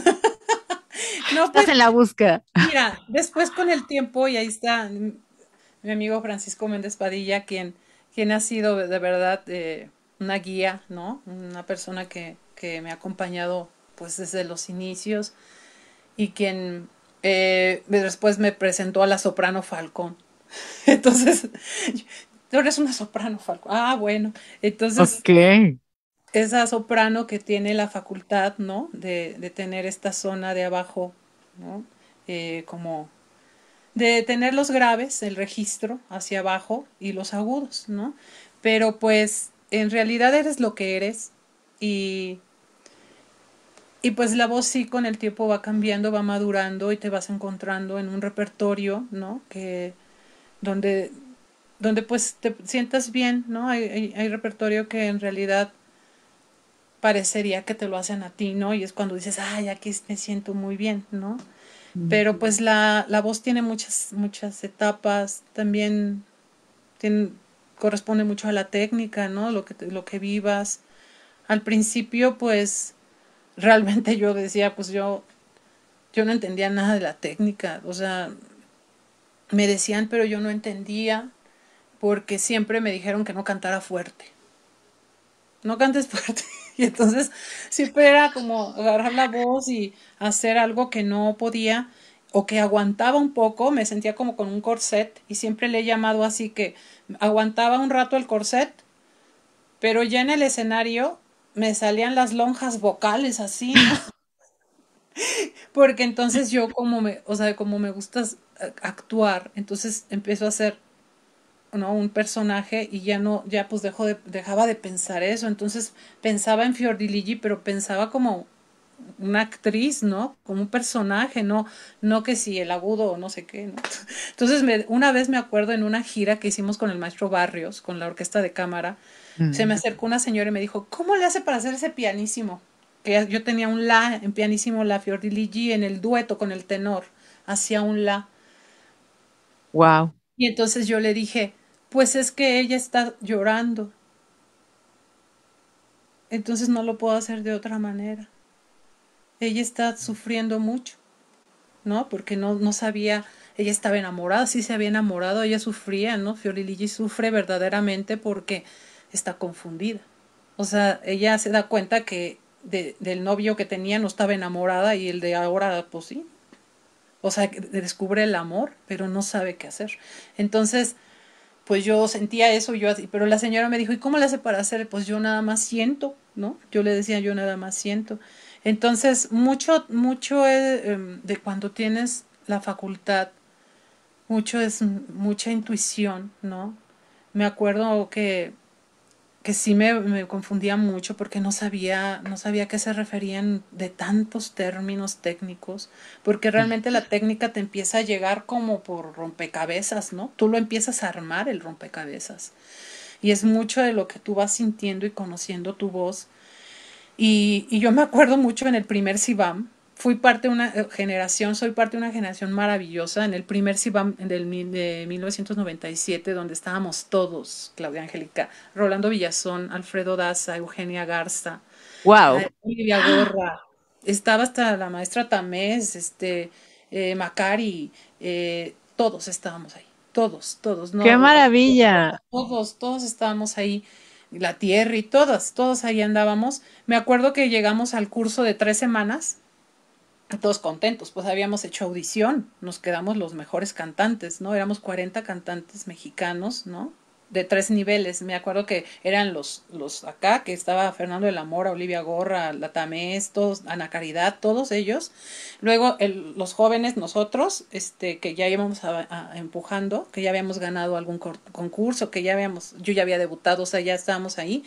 S1: no, Estás pues, en la búsqueda.
S2: Mira, después con el tiempo, y ahí está mi amigo Francisco Méndez Padilla, quien, quien ha sido de verdad eh, una guía, ¿no? Una persona que, me ha acompañado pues desde los inicios y quien eh, después me presentó a la soprano Falcón. Entonces, tú eres una soprano Falcón. Ah, bueno. Entonces, okay. esa soprano que tiene la facultad, ¿no? De, tener esta zona de abajo, ¿no? Eh, como de tener los graves, el registro hacia abajo y los agudos, ¿no? Pero pues en realidad eres lo que eres y, y pues la voz sí con el tiempo va cambiando, va madurando y te vas encontrando en un repertorio, ¿no? Que donde, donde pues te sientas bien, ¿no? Hay, repertorio que en realidad parecería que te lo hacen a ti, ¿no? Y es cuando dices, ay, aquí me siento muy bien, ¿no? Pero pues la, la voz tiene muchas, muchas etapas, también tiene, corresponde mucho a la técnica, ¿no? Lo que, lo que vivas. Al principio, pues, realmente yo decía, pues yo, yo no entendía nada de la técnica, o sea, me decían, pero yo no entendía, porque siempre me dijeron que no cantara fuerte. No cantes fuerte. Y entonces siempre era como agarrar la voz y hacer algo que no podía o que aguantaba un poco, me sentía como con un corset y siempre le he llamado así que aguantaba un rato el corset, pero ya en el escenario me salían las lonjas vocales así, porque entonces yo como me, o sea, como me gusta eh, actuar, entonces empiezo a ser ¿no? un personaje y ya no, ya pues dejaba de pensar eso, entonces pensaba en Fiordiligi, pero pensaba como una actriz, ¿no? Como un personaje, no, no que si el agudo o no sé qué, ¿no? Entonces, me, una vez me acuerdo en una gira que hicimos con el maestro Barrios, con la orquesta de cámara, se me mm. acercó una señora y me dijo, ¿cómo le hace para hacer ese pianísimo? Que yo tenía un la, en pianísimo la Fiordiligi, en el dueto con el tenor, hacía un la. Wow. Y entonces yo le dije, pues es que ella está llorando. Entonces no lo puedo hacer de otra manera ella está sufriendo mucho, ¿no? Porque no, no sabía, ella estaba enamorada, sí se había enamorado, ella sufría, ¿no? Fioriligi sufre verdaderamente porque está confundida. O sea, ella se da cuenta que del novio que tenía no estaba enamorada y el de ahora, pues sí. O sea, descubre el amor, pero no sabe qué hacer. Entonces, pues yo sentía eso, yo así, pero la señora me dijo, ¿y cómo le hace para hacer? Pues yo nada más siento, ¿no? Yo le decía, yo nada más siento. Entonces, mucho, mucho eh, em, de cuando tienes la facultad, mucho es mucha intuición, ¿no? Me acuerdo que, que sí me, me confundía mucho porque no sabía, no sabía a qué se referían de tantos términos técnicos, porque realmente la técnica te empieza a llegar como por rompecabezas, ¿no? Tú lo empiezas a armar el rompecabezas. Y es mucho de lo que tú vas sintiendo y conociendo tu voz y, yo me acuerdo mucho en el primer Sibam, fui parte de una eh, generación, soy parte de una generación maravillosa, en el primer Sibam de 1997, donde estábamos todos, Claudia Angélica, Rolando Villazón, Alfredo Daza, Eugenia Garza, wow. Olivia Gorra, estaba hasta la maestra Tamés, este, eh, Macari, eh, todos estábamos ahí, todos, todos. No, ¡Qué maravilla! Todos, todos estábamos ahí la tierra y todas, todos ahí andábamos. Me acuerdo que llegamos al curso de tres semanas, todos contentos, pues habíamos hecho audición, nos quedamos los mejores cantantes, ¿no? Éramos 40 cantantes mexicanos, ¿no? de tres niveles. Me acuerdo que eran los, los acá, que estaba Fernando de la Mora, Olivia Gorra, Latamés, todos, Ana Caridad, todos ellos. Luego los jóvenes, nosotros, este, que ya íbamos a, empujando, que ya habíamos ganado algún concurso, que ya habíamos, yo ya había debutado, o sea, ya estábamos ahí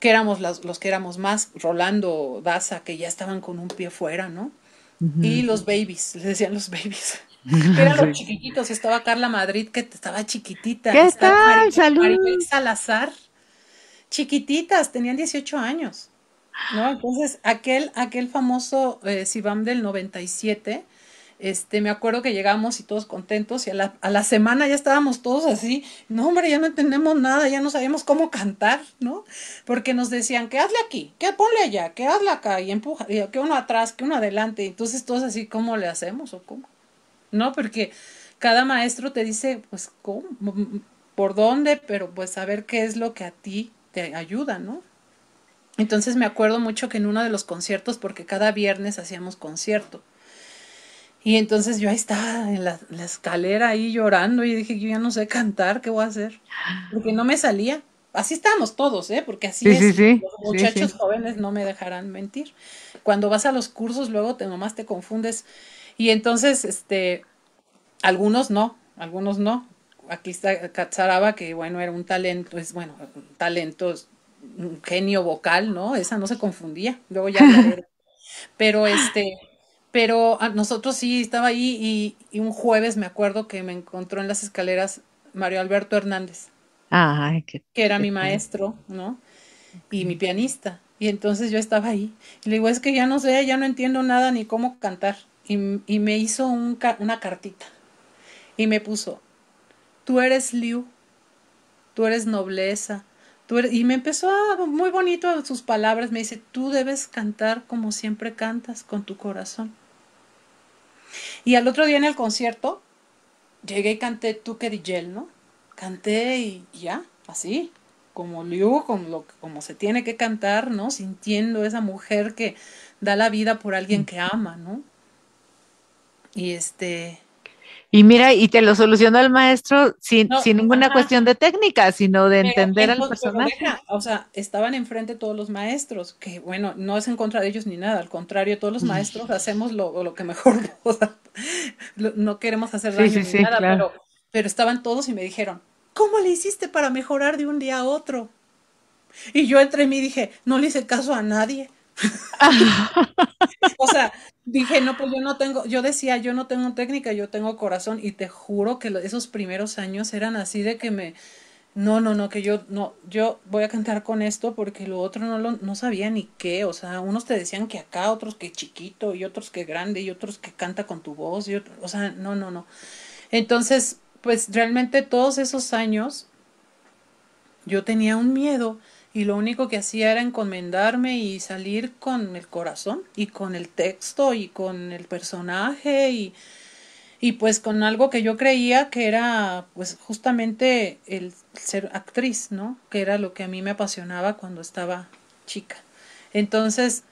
S2: que éramos los los que éramos más, Rolando, Baza, que ya estaban con un pie fuera, ¿no? Y los babies, les decían los babies. Eran los chiquititos, estaba Carla Madrid, que estaba chiquitita. ¿Qué estaba María Maribel Salazar, chiquititas, tenían 18 años. ¿no? Entonces, aquel, aquel famoso eh, Sibam del 97, este, me acuerdo que llegamos y todos contentos y a la, a la, semana ya estábamos todos así, no hombre, ya no entendemos nada, ya no sabemos cómo cantar, ¿no? Porque nos decían, que hazle aquí, que ponle allá, que hazle acá y empuja, que uno atrás, que uno adelante, entonces todos así, ¿cómo le hacemos o cómo? ¿no? Porque cada maestro te dice, pues, ¿cómo? ¿Por dónde? Pero pues saber qué es lo que a ti te ayuda, ¿no? Entonces me acuerdo mucho que en uno de los conciertos, porque cada viernes hacíamos concierto, y entonces yo ahí estaba en la, escalera ahí llorando y dije, yo ya no sé cantar, ¿qué voy a hacer? Porque no me salía. Así estábamos todos, ¿eh? Porque así es. Los muchachos jóvenes no me dejarán mentir. Cuando vas a los cursos, luego te, nomás te confundes y entonces, este, algunos no, algunos no. Aquí está Katsaraba, que bueno, era un talento, es bueno, un talento, un genio vocal, ¿no? Esa no se confundía, luego ya Pero este, pero nosotros sí estaba ahí y, un jueves me acuerdo que me encontró en las escaleras Mario Alberto Hernández, que era mi maestro, ¿no? Y mi pianista. Y entonces yo estaba ahí. Y le digo, es que ya no sé, ya no entiendo nada ni cómo cantar y, me hizo una cartita y me puso, tú eres Liu, tú eres nobleza, y me empezó a, muy bonito sus palabras, me dice, tú debes cantar como siempre cantas, con tu corazón. Y al otro día en el concierto, llegué y canté tú que Digel, ¿no? Canté y ya, así, como Liu, como se tiene que cantar, ¿no? Sintiendo esa mujer que da la vida por alguien que ama, ¿no? Y este.
S1: Y mira, y te lo solucionó el maestro sin, ninguna cuestión de técnica, sino de entender al personaje.
S2: o sea, estaban enfrente todos los maestros, que bueno, no es en contra de ellos ni nada, al contrario, todos los maestros hacemos lo, lo que mejor, o no queremos hacer daño ni nada, pero, pero estaban todos y me dijeron, ¿cómo le hiciste para mejorar de un día a otro? Y yo entre mí dije, no le hice caso a nadie. o sea, dije, no, pues yo no tengo, yo decía, yo no tengo técnica, yo tengo corazón y te juro que esos primeros años eran así de que me, no, no, no, que yo no, yo voy a cantar con esto porque lo otro no lo no sabía ni qué, o sea, unos te decían que acá, otros que chiquito y otros que grande y otros que canta con tu voz, y o sea, no, no, no. Entonces, pues realmente todos esos años yo tenía un miedo y lo único que hacía era encomendarme y salir con el corazón y con el texto y con el personaje y, y pues con algo que yo creía que era pues justamente el ser actriz, ¿no? Que era lo que a mí me apasionaba cuando estaba chica. Entonces,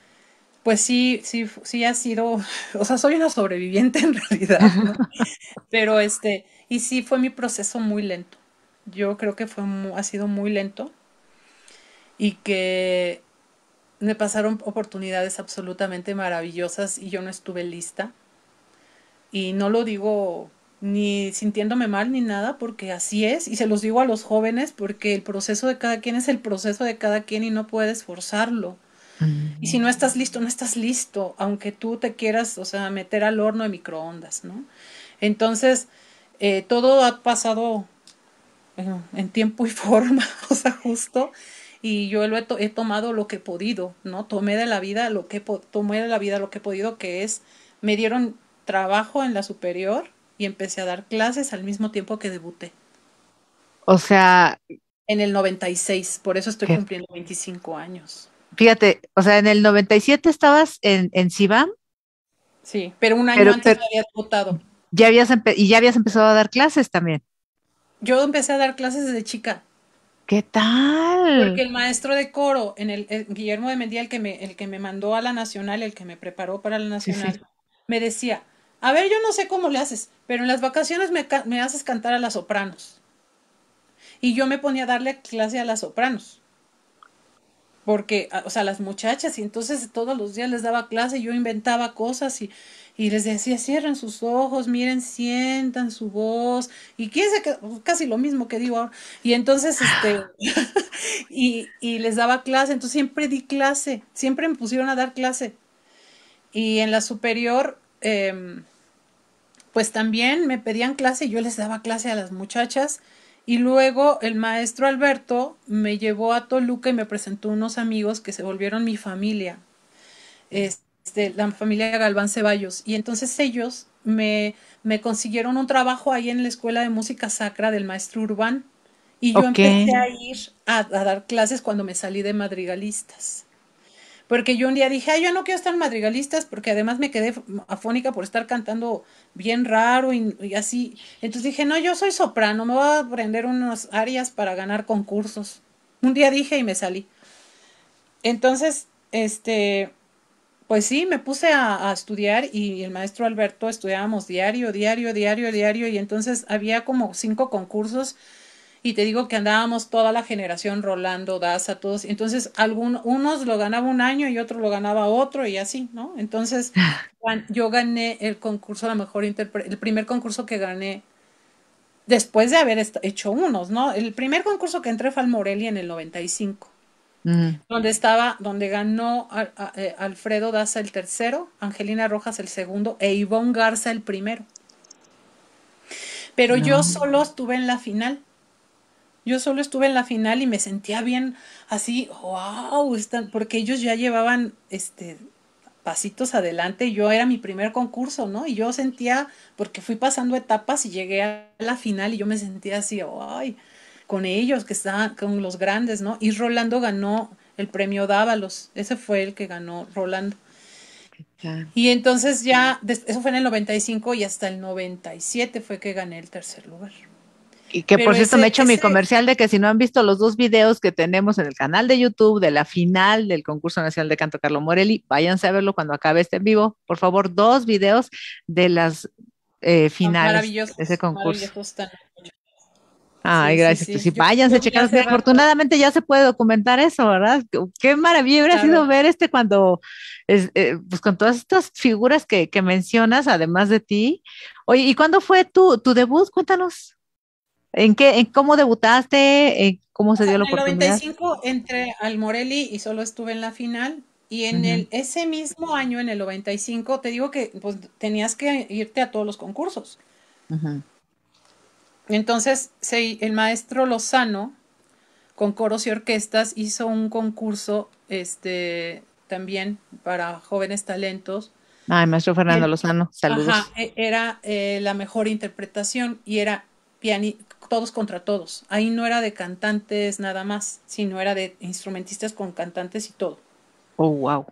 S2: pues sí, sí, sí ha sido, o sea, soy una sobreviviente en realidad, ¿no? pero este, y sí fue mi proceso muy lento. Yo creo que fue, ha sido muy lento, y que me pasaron oportunidades absolutamente maravillosas y yo no estuve lista. Y no lo digo ni sintiéndome mal ni nada, porque así es, y se los digo a los jóvenes, porque el proceso de cada quien es el proceso de cada quien y no puedes forzarlo. Mm. Y si no estás listo, no estás listo, aunque tú te quieras, o sea, meter al horno de microondas, ¿no? Entonces, eh, todo ha pasado en tiempo y forma, o sea, justo y yo lo he, tomado lo que he podido, ¿no? Tomé de la vida lo que tomé de la vida lo que he podido, que es me dieron trabajo en la superior y empecé a dar clases al mismo tiempo que debuté.
S1: O sea,
S2: en el 96, por eso estoy cumpliendo 25 años.
S1: Fíjate, o sea, en el 97 estabas en en Sí,
S2: pero un año antes pero, había debutado.
S1: Ya habías y ya habías empezado a dar clases también.
S2: Yo empecé a dar clases desde chica.
S1: ¿Qué tal? Porque
S2: el maestro de coro, en el, eh, Guillermo de Mendía, el que, me, el que me mandó a la nacional, el que me preparó para la nacional, me decía, a ver, yo no sé cómo le haces, pero en las vacaciones me, me haces cantar a las sopranos. Y yo me ponía a darle clase a las sopranos porque, o sea, las muchachas, y entonces todos los días les daba clase, yo inventaba cosas y y les decía, cierren sus ojos, miren, sientan su voz, y casi lo mismo que digo ahora. Y entonces, este, y, y les daba clase, entonces siempre di clase, siempre me pusieron a dar clase. Y en la superior, em, pues también me pedían clase, yo les daba clase a las muchachas. Y luego el maestro Alberto me llevó a Toluca y me presentó unos amigos que se volvieron mi familia. Este, este, la familia Galván Ceballos. Y entonces ellos me, me, consiguieron un trabajo ahí en la Escuela de Música Sacra del Maestro Urbán. Y yo empecé a ir a, dar clases cuando me salí de madrigalistas. Porque yo un día dije, ay, yo no quiero estar en madrigalistas porque además me quedé afónica por estar cantando bien raro y, y así. Entonces dije, no, yo soy soprano, me voy a aprender unas áreas para ganar concursos. Un día dije y me salí. Entonces, este, pues sí, me puse a, estudiar y el maestro Alberto estudiábamos diario, diario, diario, diario y entonces había como cinco concursos y te digo que andábamos toda la generación Rolando, Daza, todos. Entonces, algunos lo ganaba un año y otro lo ganaba otro y así, ¿no? Entonces, yo gané el concurso, la mejor el primer concurso que gané después de haber hecho unos, ¿no? El primer concurso que entré fue al Morelia en el 95. Mm. Donde estaba, donde ganó eh, Alfredo Daza el tercero, Angelina Rojas el segundo e Ivonne Garza el primero. Pero yo solo estuve en la final. Yo solo estuve en la final y me sentía bien así, wow, están, porque ellos ya llevaban este pasitos adelante yo era mi primer concurso, ¿no? Y yo sentía, porque fui pasando etapas y llegué a la final y yo me sentía así, ay, con ellos, que están con los grandes, ¿no? Y Rolando ganó el premio Dávalos, ese fue el que ganó Rolando. Y entonces ya, eso fue en el 95 y hasta el 97 fue que gané el tercer lugar.
S1: Y que por cierto me he hecho mi comercial de que si no han visto los dos videos que tenemos en el canal de YouTube de la final del concurso nacional de canto Carlo Morelli, váyanse a verlo cuando acabe este en vivo. Por favor, dos videos de las eh, finales de ese concurso. Ay, gracias. Sí, pues sí. váyanse a checar. Afortunadamente ya se puede documentar eso, ¿verdad? Qué maravilla hubiera sido ver este cuando, es, eh, pues con todas estas figuras que, mencionas, además de ti. Oye, ¿y cuándo fue tu, tu debut? Cuéntanos. ¿En qué, en cómo debutaste? ¿Cómo se dio la oportunidad? En el
S2: 95 entré al Morelli y solo estuve en la final. Y en el, ese mismo año, en el 95, te digo que pues, tenías que irte a todos los concursos. Ajá. Entonces el maestro Lozano, con coros y orquestas, hizo un concurso este, también para jóvenes talentos.
S1: Ay, ah, maestro Fernando eh, Lozano, saludos.
S2: Eh, era eh, la mejor interpretación y era todos contra todos. Ahí no era de cantantes nada más, sino era de instrumentistas con cantantes y todo. Oh, wow.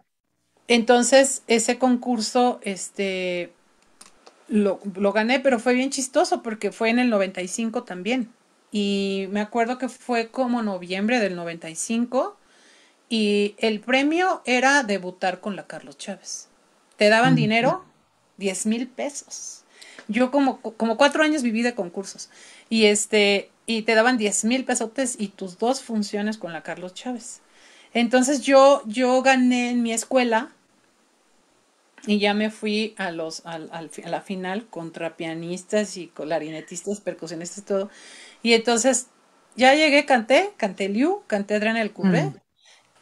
S2: Entonces, ese concurso, este, lo, gané, pero fue bien chistoso porque fue en el 95 también. Y me acuerdo que fue como noviembre del 95 y el premio era debutar con la Carlos Chávez. Te daban mm, dinero, 10 mil pesos. Yo como, como cuatro años viví de concursos y, este, y te daban 10 mil pesotes y tus dos funciones con la Carlos Chávez. Entonces yo, yo gané en mi escuela y ya me fui a, los, a, la final contra pianistas y clarinetistas, percusionistas, todo. Y entonces ya llegué, canté, canté Liu, canté Adriana el Curré. Mm.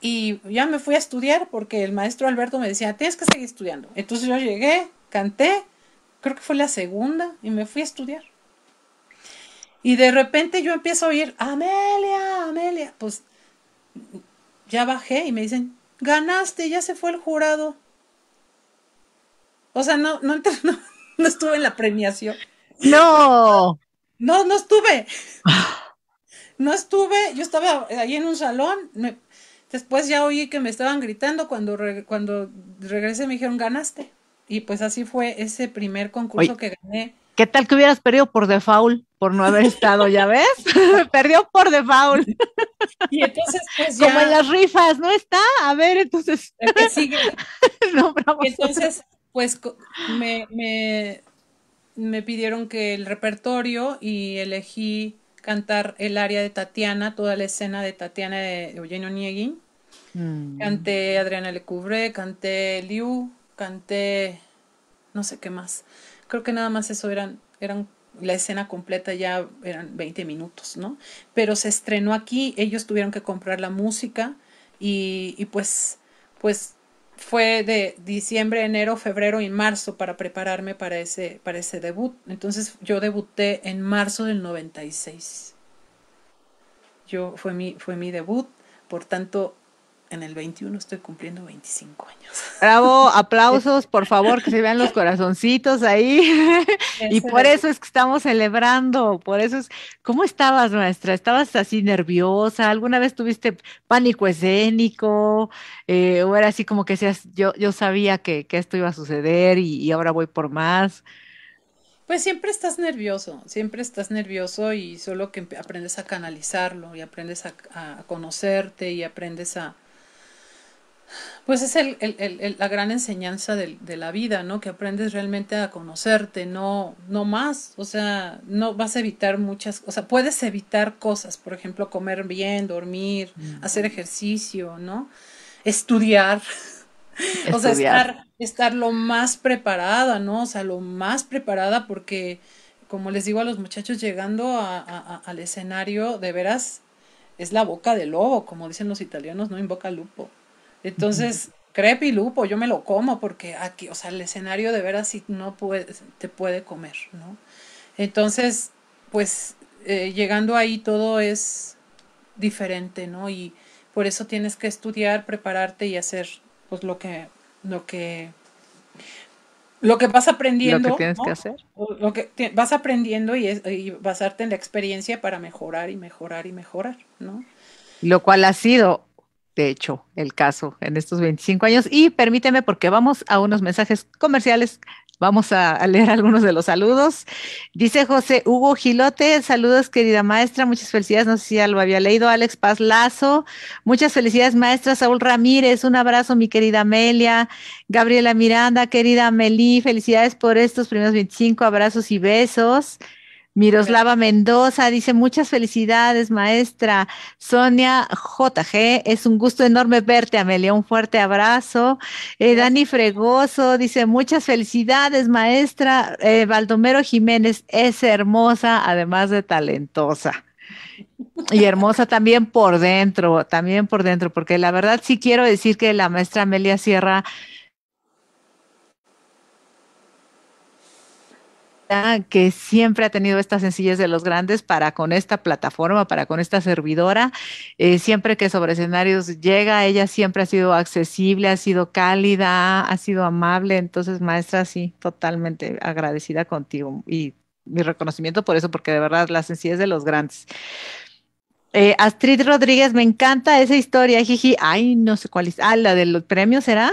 S2: Y ya me fui a estudiar porque el maestro Alberto me decía, tienes que seguir estudiando. Entonces yo llegué, canté, creo que fue la segunda, y me fui a estudiar. Y de repente yo empiezo a oír, Amelia, Amelia. Pues ya bajé y me dicen, ganaste, ya se fue el jurado. O sea, no, no, no, estuve en la premiación. No. No, no estuve. No estuve, yo estaba ahí en un salón, después ya oí que me estaban gritando cuando, cuando regresé me dijeron, ganaste. Y pues así fue ese primer concurso que gané. ¿Qué
S1: tal que hubieras perdido por default por no haber estado, ya ves? Perdió por default.
S2: Y entonces pues Como en las rifas, no está, a ver, entonces. sigue. no, entonces pues me, me, me pidieron que el repertorio y elegí cantar el área de Tatiana, toda la escena de Tatiana de Eugenio Nieguin, mm. Canté Adriana Lecubre, canté Liu, canté no sé qué más. Creo que nada más eso eran, eran la escena completa ya eran 20 minutos, ¿no? Pero se estrenó aquí, ellos tuvieron que comprar la música y, y pues, pues fue de diciembre, enero, febrero y marzo para prepararme para ese, para ese debut. Entonces yo debuté en marzo del 96. Yo, fue, mi, fue mi debut, por tanto en el 21 estoy cumpliendo 25 años.
S1: Bravo, aplausos, por favor, que se vean los corazoncitos ahí. y por eso es que estamos celebrando, por eso es... ¿Cómo estabas, maestra? ¿Estabas así nerviosa? ¿Alguna vez tuviste pánico escénico? Eh, ¿O era así como que seas, yo, yo sabía que, esto iba a suceder y, ahora voy por más?
S2: Pues siempre estás nervioso, siempre estás nervioso y solo que aprendes a canalizarlo y aprendes a conocerte y aprendes a, pues es el, la gran enseñanza de, de, la vida, ¿no? Que aprendes realmente a conocerte, no, no más. O sea, no vas a evitar muchas, o sea, puedes evitar cosas, por ejemplo, comer bien, dormir, mm. hacer ejercicio, ¿no? Estudiar. o sea, estar, estar lo más preparada, ¿no? O sea, lo más preparada porque, como les digo a los muchachos, llegando a, al escenario, de veras, es la boca del lobo, como dicen los italianos, no invoca lupo. Entonces, crepe y lupo, yo me lo como porque aquí, o sea, el escenario de veras sí no te puede comer, ¿no? Entonces, pues eh, llegando ahí todo es diferente, ¿no? Y por eso tienes que estudiar, prepararte y hacer pues lo que lo que lo que vas aprendiendo. Lo que tienes que hacer. Lo que vas aprendiendo y, es, y, basarte en la experiencia para mejorar y mejorar y mejorar, ¿no?
S1: Lo cual ha sido de hecho, el caso en estos 25 años. Y permíteme, porque vamos a unos mensajes comerciales, vamos a, leer algunos de los saludos. Dice José Hugo Gilote, saludos querida maestra, muchas felicidades, no sé si ya lo había leído, Alex Paz Lazo, muchas felicidades maestra Saúl Ramírez, un abrazo mi querida Amelia, Gabriela Miranda, querida Meli, felicidades por estos primeros 25 abrazos y besos. Miroslava Mendoza dice muchas felicidades, maestra. Sonia JG, es un gusto enorme verte, Amelia. Un fuerte abrazo. Eh, Dani Fregoso dice muchas felicidades, maestra. Eh, Baldomero Jiménez es hermosa, además de talentosa. Y hermosa también por dentro, también por dentro, porque la verdad sí quiero decir que la maestra Amelia Sierra que siempre ha tenido estas sencillez de los grandes para con esta plataforma, para con esta servidora. Eh, siempre que sobre escenarios llega, ella siempre ha sido accesible, ha sido cálida, ha sido amable. Entonces, maestra, sí, totalmente agradecida contigo y mi reconocimiento por eso, porque de verdad las sencillez de los grandes. Eh, Astrid Rodríguez, me encanta esa historia, jiji. Ay, no sé cuál es. Ah, la de los premios será.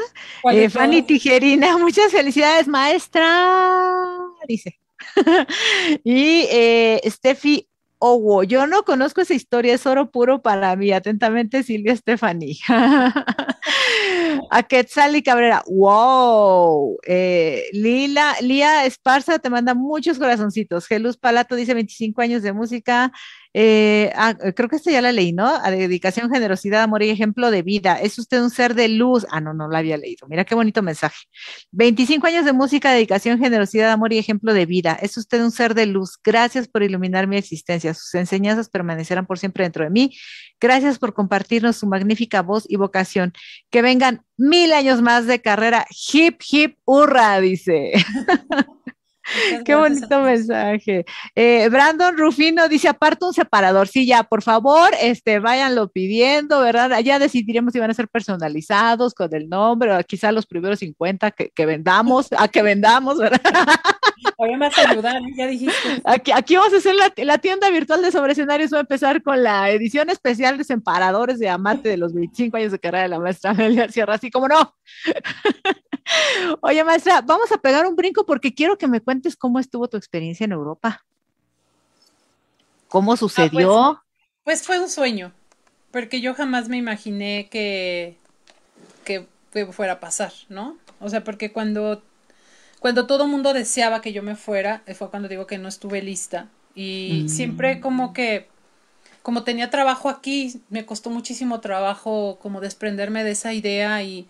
S1: Eh, Fanny Tijerina, muchas felicidades, maestra. Dice. y eh, Steffi Owo, yo no conozco esa historia, es oro puro para mí. Atentamente, Silvia stefani a Quetzal Cabrera, wow. Eh, Lila, Lía Esparza te manda muchos corazoncitos. Jesús Palato dice 25 años de música. Eh, ah, creo que esta ya la leí, ¿no? A ah, dedicación, generosidad, amor y ejemplo de vida. Es usted un ser de luz. Ah, no, no la había leído. Mira qué bonito mensaje. 25 años de música, dedicación, generosidad, amor y ejemplo de vida. Es usted un ser de luz. Gracias por iluminar mi existencia. Sus enseñanzas permanecerán por siempre dentro de mí. Gracias por compartirnos su magnífica voz y vocación. Que vengan mil años más de carrera. Hip, hip, hurra, dice. Qué bonito mensaje. Eh, Brandon Rufino dice, aparte un separador. Sí, ya, por favor, este, váyanlo pidiendo, ¿verdad? Allá ah, decidiremos si van a ser personalizados con el nombre, o quizá los primeros 50 que, vendamos, a que vendamos, ¿verdad?
S2: Hoy ayudar, ¿eh? ya dijiste.
S1: Aquí, vamos a hacer la, tienda virtual de sobre escenarios, va a empezar con la edición especial de Separadores de Amate de los 25 años de carrera de la maestra Amelia Sierra, así como no. Oye, maestra, vamos a pegar un brinco porque quiero que me cuentes cómo estuvo tu experiencia en Europa. ¿Cómo ah, pues, sucedió?
S2: pues, fue un sueño, porque yo jamás me imaginé que, que, fuera a pasar, ¿no? O sea, porque cuando, cuando todo mundo deseaba que yo me fuera, eh, fue cuando digo que no estuve lista. Y mm. siempre como que como tenía trabajo aquí, me costó muchísimo trabajo como desprenderme de esa idea y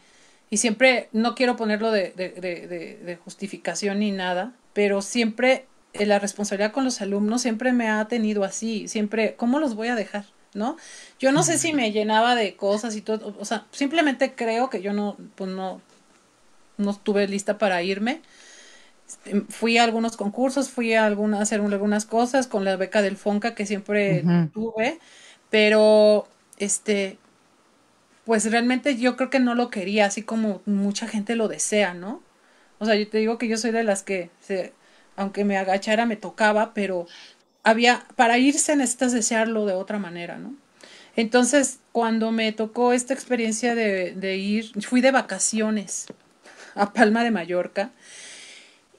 S2: y siempre no quiero ponerlo de, justificación ni nada, pero siempre eh, la responsabilidad con los alumnos siempre me ha tenido así, siempre, ¿cómo los voy a dejar? ¿No? Yo no sé si me llenaba de cosas y todo, o sea, simplemente creo que yo no, pues no, no estuve lista para irme. Este, fui a algunos concursos, fui a, alguna, hacer algunas cosas con la beca del FONCA que siempre tuve, pero este, pues realmente yo creo que no lo quería, así como mucha gente lo desea, ¿no? O sea, yo te digo que yo soy de las que, se, aunque me agachara, me tocaba, pero había, para irse necesitas desearlo de otra manera, ¿no? Entonces, cuando me tocó esta experiencia de, de ir, fui de vacaciones a Palma de Mallorca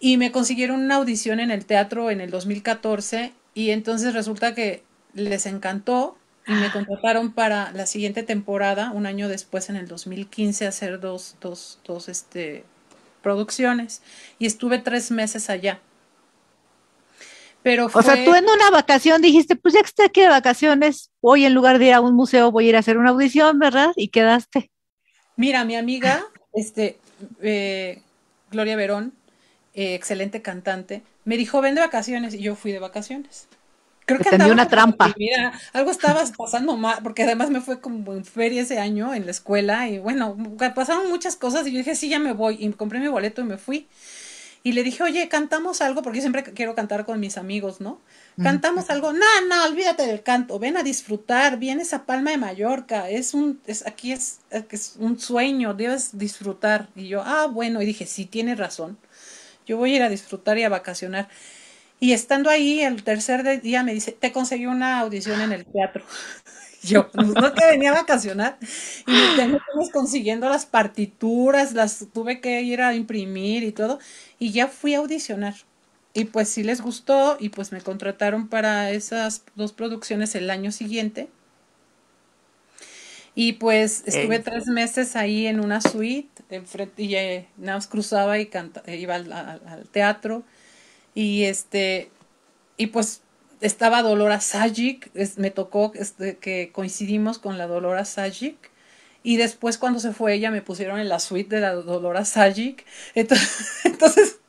S2: y me consiguieron una audición en el teatro en el 2014 y entonces resulta que les encantó y me ah. contrataron para la siguiente temporada, un año después, en el 2015, hacer dos, dos, dos este, producciones. Y estuve tres meses allá. Pero fue... O sea, tú en
S1: una vacación dijiste, pues ya que estoy aquí de vacaciones, hoy en lugar de ir a un museo voy a ir a hacer una audición, ¿verdad? Y quedaste.
S2: Mira, mi amiga, este, eh, Gloria Verón, eh, excelente cantante, me dijo, ven de vacaciones y yo fui de vacaciones. Creo que tenía una trampa. algo estabas pasando mal, porque además me fue como en feria ese año en la escuela y bueno, pasaron muchas cosas y yo dije, sí, ya me voy y compré mi boleto y me fui. Y le dije, oye, cantamos algo, porque yo siempre quiero cantar con mis amigos, ¿no? Cantamos algo, no, no, olvídate del canto, ven a disfrutar, vienes a Palma de Mallorca, es un, es, aquí es, es un sueño, debes disfrutar. Y yo, ah, bueno, y dije, sí, tienes razón, yo voy a ir a disfrutar y a vacacionar. Y estando ahí, el tercer día me dice, te conseguí una audición en el teatro. Yo, pues, no te venía a vacacionar. Y me consiguiendo las partituras, las tuve que ir a imprimir y todo. Y ya fui a audicionar. Y pues sí les gustó y pues me contrataron para esas dos producciones el año siguiente. Y pues estuve tres meses ahí en una suite, y eh, nada más cruzaba y iba al teatro y este, y pues estaba Dolora Sajic, me tocó este, que coincidimos con la Dolora Sajic. Y después cuando se fue ella me pusieron en la suite de la Dolora Sajic. Entonces,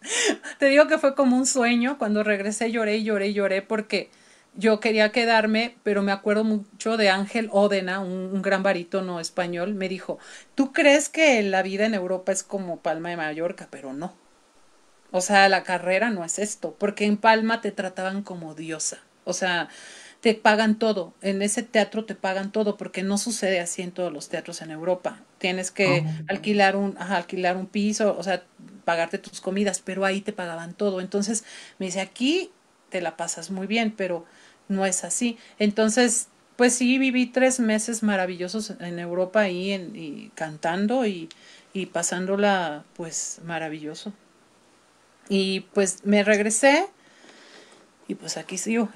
S2: te digo que fue como un sueño. Cuando regresé lloré lloré lloré porque yo quería quedarme, pero me acuerdo mucho de Ángel Ódena, un, un gran barítono español. Me dijo, ¿tú crees que la vida en Europa es como Palma de Mallorca? Pero no. O sea, la carrera no es esto, porque en Palma te trataban como diosa. O sea, te pagan todo. En ese teatro te pagan todo, porque no sucede así en todos los teatros en Europa. Tienes que ah, alquilar un, alquilar un piso, o sea, pagarte tus comidas, pero ahí te pagaban todo. Entonces, me dice, aquí te la pasas muy bien, pero no es así. Entonces, pues sí, viví tres meses maravillosos en Europa ahí en, y cantando y, y pasándola, pues maravilloso. Y pues me regresé y pues aquí sigo.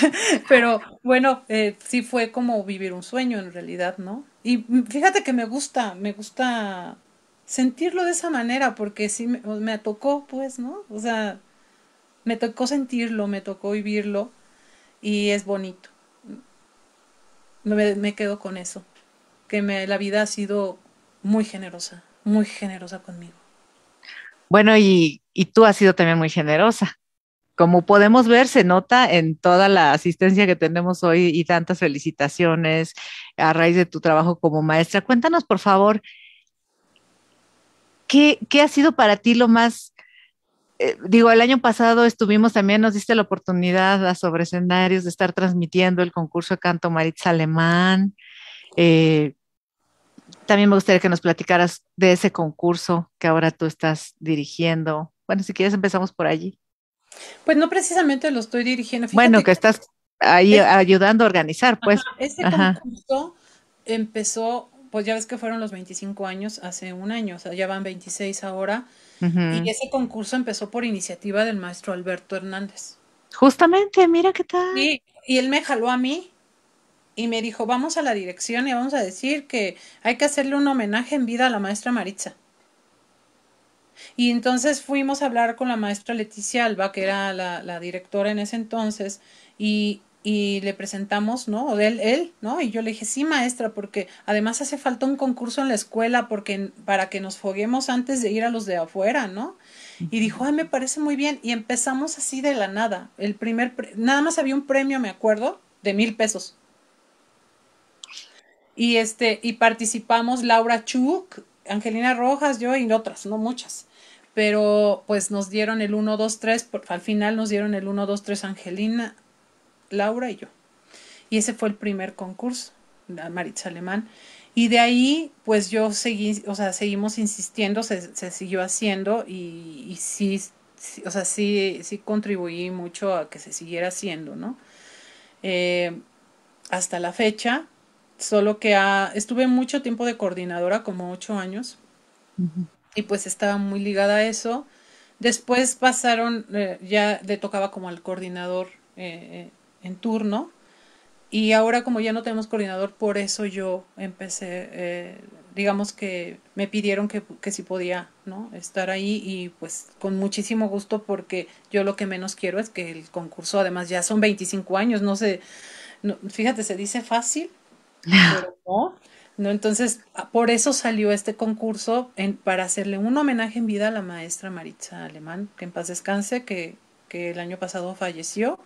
S2: Pero bueno, eh, sí fue como vivir un sueño en realidad, ¿no? Y fíjate que me gusta, me gusta sentirlo de esa manera porque sí me, me tocó, pues, ¿no? O sea, me tocó sentirlo, me tocó vivirlo y es bonito. Me, me quedo con eso, que me, la vida ha sido muy generosa, muy generosa conmigo.
S1: Bueno, y y tú has sido también muy generosa. Como podemos ver, se nota en toda la asistencia que tenemos hoy y tantas felicitaciones a raíz de tu trabajo como maestra. Cuéntanos, por favor, ¿qué, ha sido para ti lo más... Eh, digo, el año pasado estuvimos también, nos diste la oportunidad a sobre escenarios de estar transmitiendo el concurso de canto Maritz Alemán. Eh, también me gustaría que nos platicaras de ese concurso que ahora tú estás dirigiendo. Bueno, si quieres empezamos por allí.
S2: Pues no precisamente lo estoy dirigiendo. bueno,
S1: que estás ahí ayudando a organizar, pues. ese
S2: concurso empezó, pues ya ves que fueron los 25 años hace un año, o sea, ya van 26 ahora. Y ese concurso empezó por iniciativa del maestro Alberto Hernández. Justamente, mira qué tal. y él me jaló a mí y me dijo, vamos a la dirección y vamos a decir que hay que hacerle un homenaje en vida a la maestra Maritza. Y entonces fuimos a hablar con la maestra Leticia Alba, que era la, directora en ese entonces, y, y le presentamos, ¿no? O él, él, ¿no? Y yo le dije, sí, maestra, porque además hace falta un concurso en la escuela porque, para que nos foguemos antes de ir a los de afuera, ¿no? Y dijo, ay, me parece muy bien. Y empezamos así de la nada. El primer, nada más había un premio, me acuerdo, de mil pesos. Y este, y participamos Laura Chuk, Angelina Rojas, yo y otras, no muchas pero pues nos dieron el 1, 2, 3, al final nos dieron el 1, 2, 3 Angelina, Laura y yo. Y ese fue el primer concurso, la Maritza Alemán. Y de ahí, pues yo seguí, o sea, seguimos insistiendo, se, siguió haciendo y, sí, o sea, sí, sí contribuí mucho a que se siguiera haciendo, ¿no? Eh, hasta la fecha, solo que estuve mucho tiempo de coordinadora, como ocho años y pues estaba muy ligada a eso. Después pasaron, eh, ya le tocaba como al coordinador eh, en turno. Y ahora como ya no tenemos coordinador, por eso yo empecé, eh, digamos que me pidieron que, si podía ¿no? estar ahí y pues con muchísimo gusto porque yo lo que menos quiero es que el concurso, además ya son 25 años, no sé, fíjate, se dice fácil, pero no, ¿no? Entonces, ah, por eso salió este concurso para hacerle un homenaje en vida a la maestra Maritza Alemán, que en paz descanse, que, que el año pasado falleció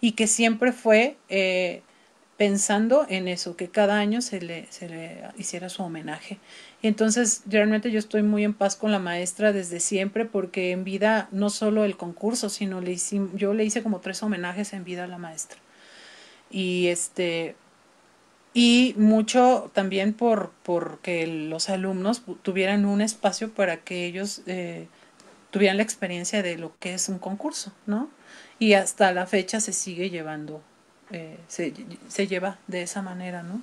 S2: y que siempre fue eh, pensando en eso, que cada año se le, se le hiciera su homenaje. Y entonces, realmente yo estoy muy en paz con la maestra desde siempre, porque en vida no solo el concurso, sino le yo le hice como tres homenajes en vida a la maestra. Y este, y mucho también por porque los alumnos tuvieran un espacio para que ellos eh, tuvieran la experiencia de lo que es un concurso, ¿no? Y hasta la fecha se sigue llevando, eh, se, se lleva de esa manera, ¿no?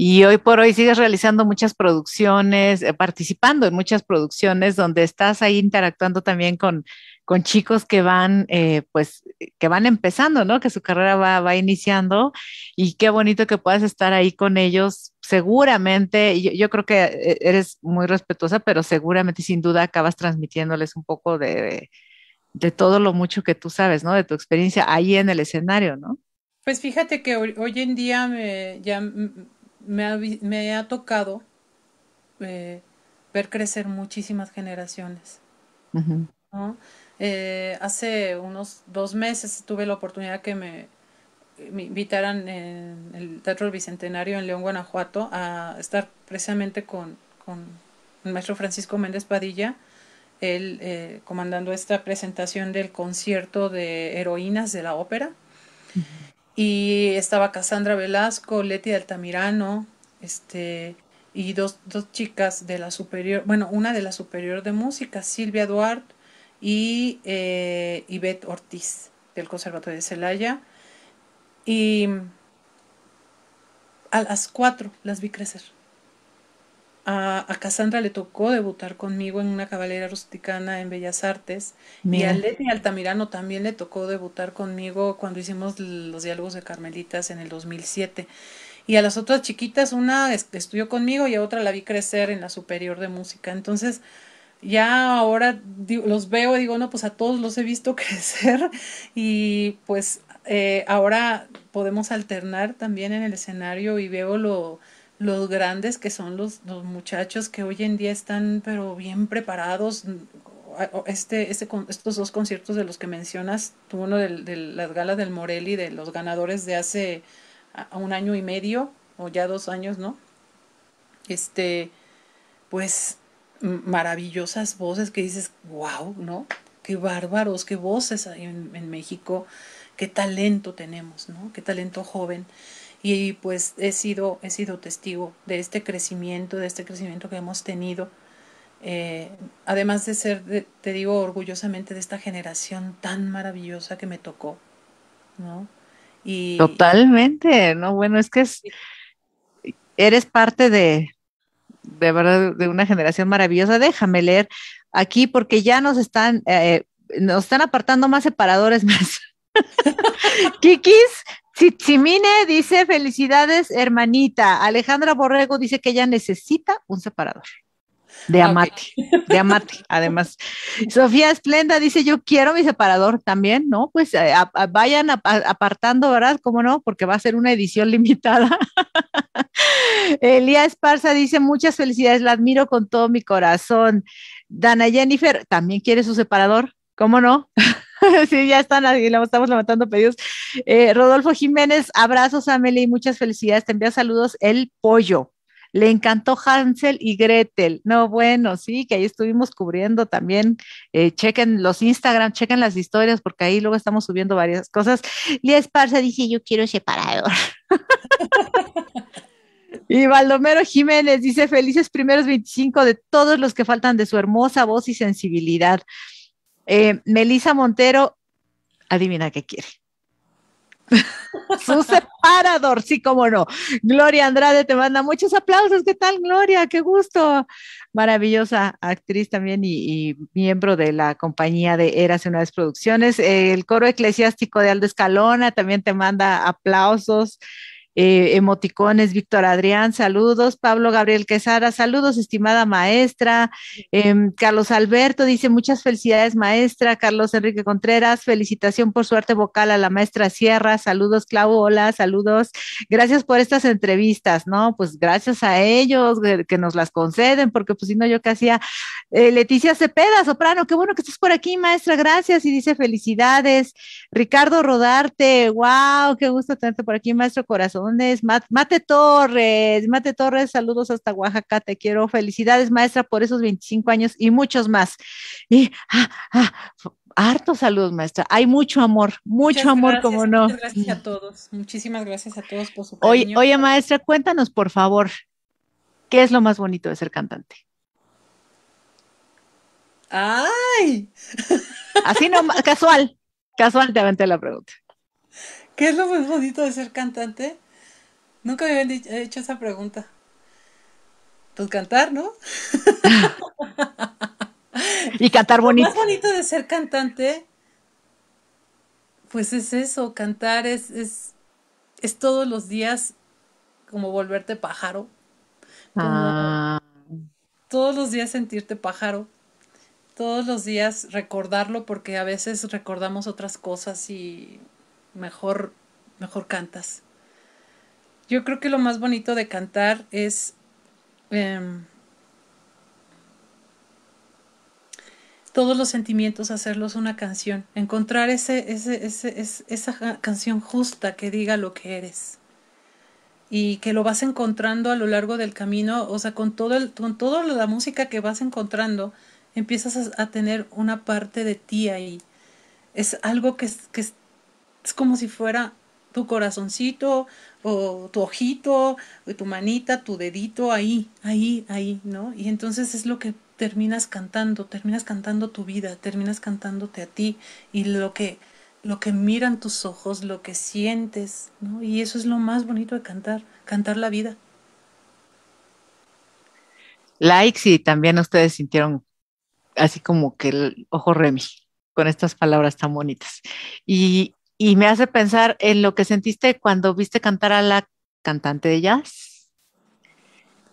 S1: Y hoy por hoy sigues realizando muchas producciones, eh, participando en muchas producciones donde estás ahí interactuando también con, con chicos que van, eh, pues, que van empezando, ¿no? Que su carrera va, iniciando y qué bonito que puedas estar ahí con ellos. Seguramente, yo, creo que eh, eres muy respetuosa, pero seguramente sin duda acabas transmitiéndoles un poco de, de, todo lo mucho que tú sabes, ¿no? De tu experiencia ahí en el escenario, ¿no?
S2: Pues fíjate que hoy, en día me, ya mm, me ha, me ha tocado eh, ver crecer muchísimas generaciones. Eh, hace unos dos meses tuve la oportunidad que me, invitaran en el Teatro Bicentenario en León, Guanajuato, a estar precisamente con, el maestro Francisco Méndez Padilla, él eh, comandando esta presentación del concierto de heroínas de la ópera y estaba Cassandra Velasco, Leti Altamirano, este, y dos, chicas de la superior, bueno, una de la superior de música, Silvia Duarte y eh, Ivette Ortiz del Conservatorio de Celaya. Y a las cuatro las vi crecer. A, Cassandra le tocó debutar conmigo en una cabalera rusticana en Bellas Artes.
S1: Y a Leti
S2: Altamirano también le tocó debutar conmigo cuando hicimos los diálogos de Carmelitas en el 2007. Y a las otras chiquitas, una estudió conmigo y a otra la vi crecer en la superior de música. Entonces, ya ahora los veo y digo, no, pues a todos los he visto crecer y pues eh, ahora podemos alternar también en el escenario y veo lo los grandes que son los, los, muchachos que hoy en día están pero bien preparados. Mm, este, este, estos dos conciertos de los que mencionas, uno de, de las galas del Morelli, de los ganadores de hace un año y medio, o ya dos años, ¿no? Este, pues maravillosas voces que dices, wow, ¿no? Qué bárbaros, qué voces hay en, en México, qué talento tenemos, ¿no? Qué talento joven y pues he sido, he sido testigo de este crecimiento, de este crecimiento que hemos tenido. Eh, además de ser, te digo orgullosamente, de esta generación tan maravillosa que me tocó, ¿no? Y,
S1: Totalmente, ¿no? Bueno, es que eres parte de, de verdad, de una generación maravillosa. Déjame leer aquí porque ya nos están, eh, nos están apartando más separadores más. Kikis Chichimine dice, felicidades, hermanita. Alejandra Borrego dice que ella necesita un separador. De amate, de amate, además. Sofía Esplenda dice, yo quiero mi separador también, ¿no? Pues eh, vayan apartando, ¿verdad? ¿Cómo no? Porque va a ser una edición limitada. Elía Esparza dice, muchas felicidades, la admiro con todo mi corazón. Dana Jennifer, ¿también quiere su separador? ¿Cómo no? sí, ya están, estamos levantando pedidos. Eh, Rodolfo Jiménez, abrazos, a Amelie, muchas felicidades. Te envía saludos el pollo. Le encantó Hansel y Gretel. No, bueno, sí, que ahí estuvimos cubriendo también. Eh, chequen los Instagram, chequen las historias, porque ahí luego estamos subiendo varias cosas. Lía Esparza dice: Yo quiero separador. Y Baldomero Jiménez dice, felices primeros 25 de todos los que faltan de su hermosa voz y sensibilidad. Eh, Melisa Montero, adivina qué quiere. Su separador, sí, cómo no. Gloria Andrade te manda muchos aplausos. ¿Qué tal, Gloria? Qué gusto. Maravillosa actriz también y, miembro de la compañía de Eras en Nuevas producciones. Eh, el coro eclesiástico de Aldo Escalona también te manda aplausos. Eh, emoticones, Víctor Adrián, saludos, Pablo Gabriel Quesada, saludos, estimada maestra, em, Carlos Alberto dice muchas felicidades, maestra, Carlos Enrique Contreras, felicitación por su arte vocal a la maestra Sierra, saludos, Clau, hola, saludos, gracias por estas entrevistas, ¿no? Pues gracias a ellos que, nos las conceden, porque pues si no, yo que hacía, eh, Leticia Cepeda, soprano, qué bueno que estés por aquí, maestra, gracias, y dice felicidades, Ricardo Rodarte, wow, qué gusto tenerte por aquí, maestro corazón Mate Torres, Mate Torres, saludos hasta Oaxaca, te quiero. Felicidades, maestra, por esos 25 años y muchos más. Y ah, ah, harto saludos, maestra. Hay mucho amor, mucho amor, como no. Muchas gracias
S2: a todos. Muchísimas gracias a todos por su Oye,
S1: maestra, cuéntanos, por favor, ¿qué es lo más bonito de ser cantante? ¡Ay! Así no, casual, casual te aventé la
S2: pregunta. ¿Qué es lo más bonito de ser cantante? Nunca me habían hecho esa pregunta. Pues cantar, ¿no? y cantar bonito. Lo más bonito de ser cantante, pues es eso, cantar es, es, es todos los días como volverte pájaro.
S1: Ah.
S2: Todos los días sentirte pájaro. Todos los días recordarlo porque a veces recordamos otras cosas y mejor, mejor cantas. Yo creo que lo más bonito de cantar es em, todos los sentimientos, hacerlos una canción, encontrar ese, ese, esa canción justa que diga lo que eres y que lo vas encontrando a lo largo del camino, o sea, con, todo con toda la música que vas encontrando, empiezas a, tener una parte de ti ahí. Es algo que, es como si fuera tu corazoncito o tu ojito, o tu manita, tu dedito ahí, ahí, ahí, ¿no? Y entonces es lo que terminas cantando, terminas cantando tu vida, terminas cantándote a ti y lo que lo que miran tus ojos, lo que sientes, ¿no? Y eso es lo más bonito de cantar, cantar la vida.
S1: Likes y también ustedes sintieron así como que el ojo Remy con estas palabras tan bonitas. Y y me hace pensar en lo que sentiste cuando viste cantar a la cantante de jazz.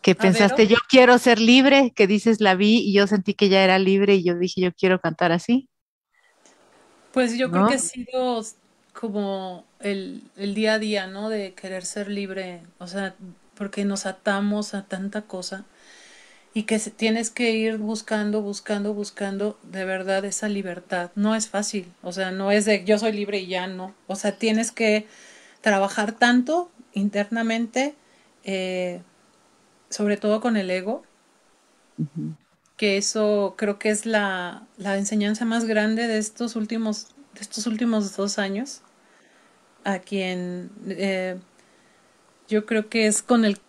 S1: Que pensaste, yo quiero ser libre, que dices, la vi y yo sentí que ya era libre y yo dije, yo quiero cantar así.
S2: Pues yo creo que ha sido como el, el, día a día, ¿no? De querer ser libre, o sea, porque nos atamos a tanta cosa y que tienes que ir buscando, buscando, buscando de verdad esa libertad. No es fácil, o sea, no es de yo soy libre y ya no. O sea, tienes que trabajar tanto internamente, eh, sobre todo con el ego, que eso creo que es la, enseñanza más grande de estos últimos, de estos últimos dos años, a quien eh, yo creo que es con el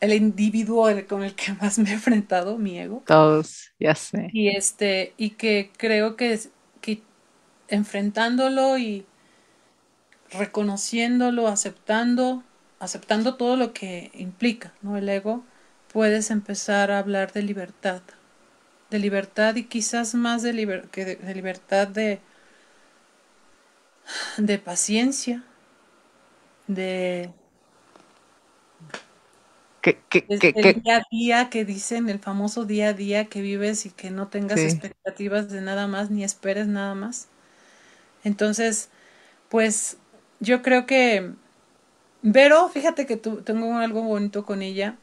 S2: el individuo con el que más me he enfrentado, mi ego.
S1: Todos, ya
S2: sé. Y este, y que creo que, que enfrentándolo y reconociéndolo, aceptando, aceptando todo lo que implica, ¿no? El ego, puedes empezar a hablar de libertad. De libertad y quizás más de, de libertad de, de paciencia, de
S1: el,
S2: día a día que dicen, el famoso día a día que vives y que no tengas expectativas de nada más ni esperes nada más. Entonces, pues yo creo que pero fíjate que tu, tengo algo bonito con ella,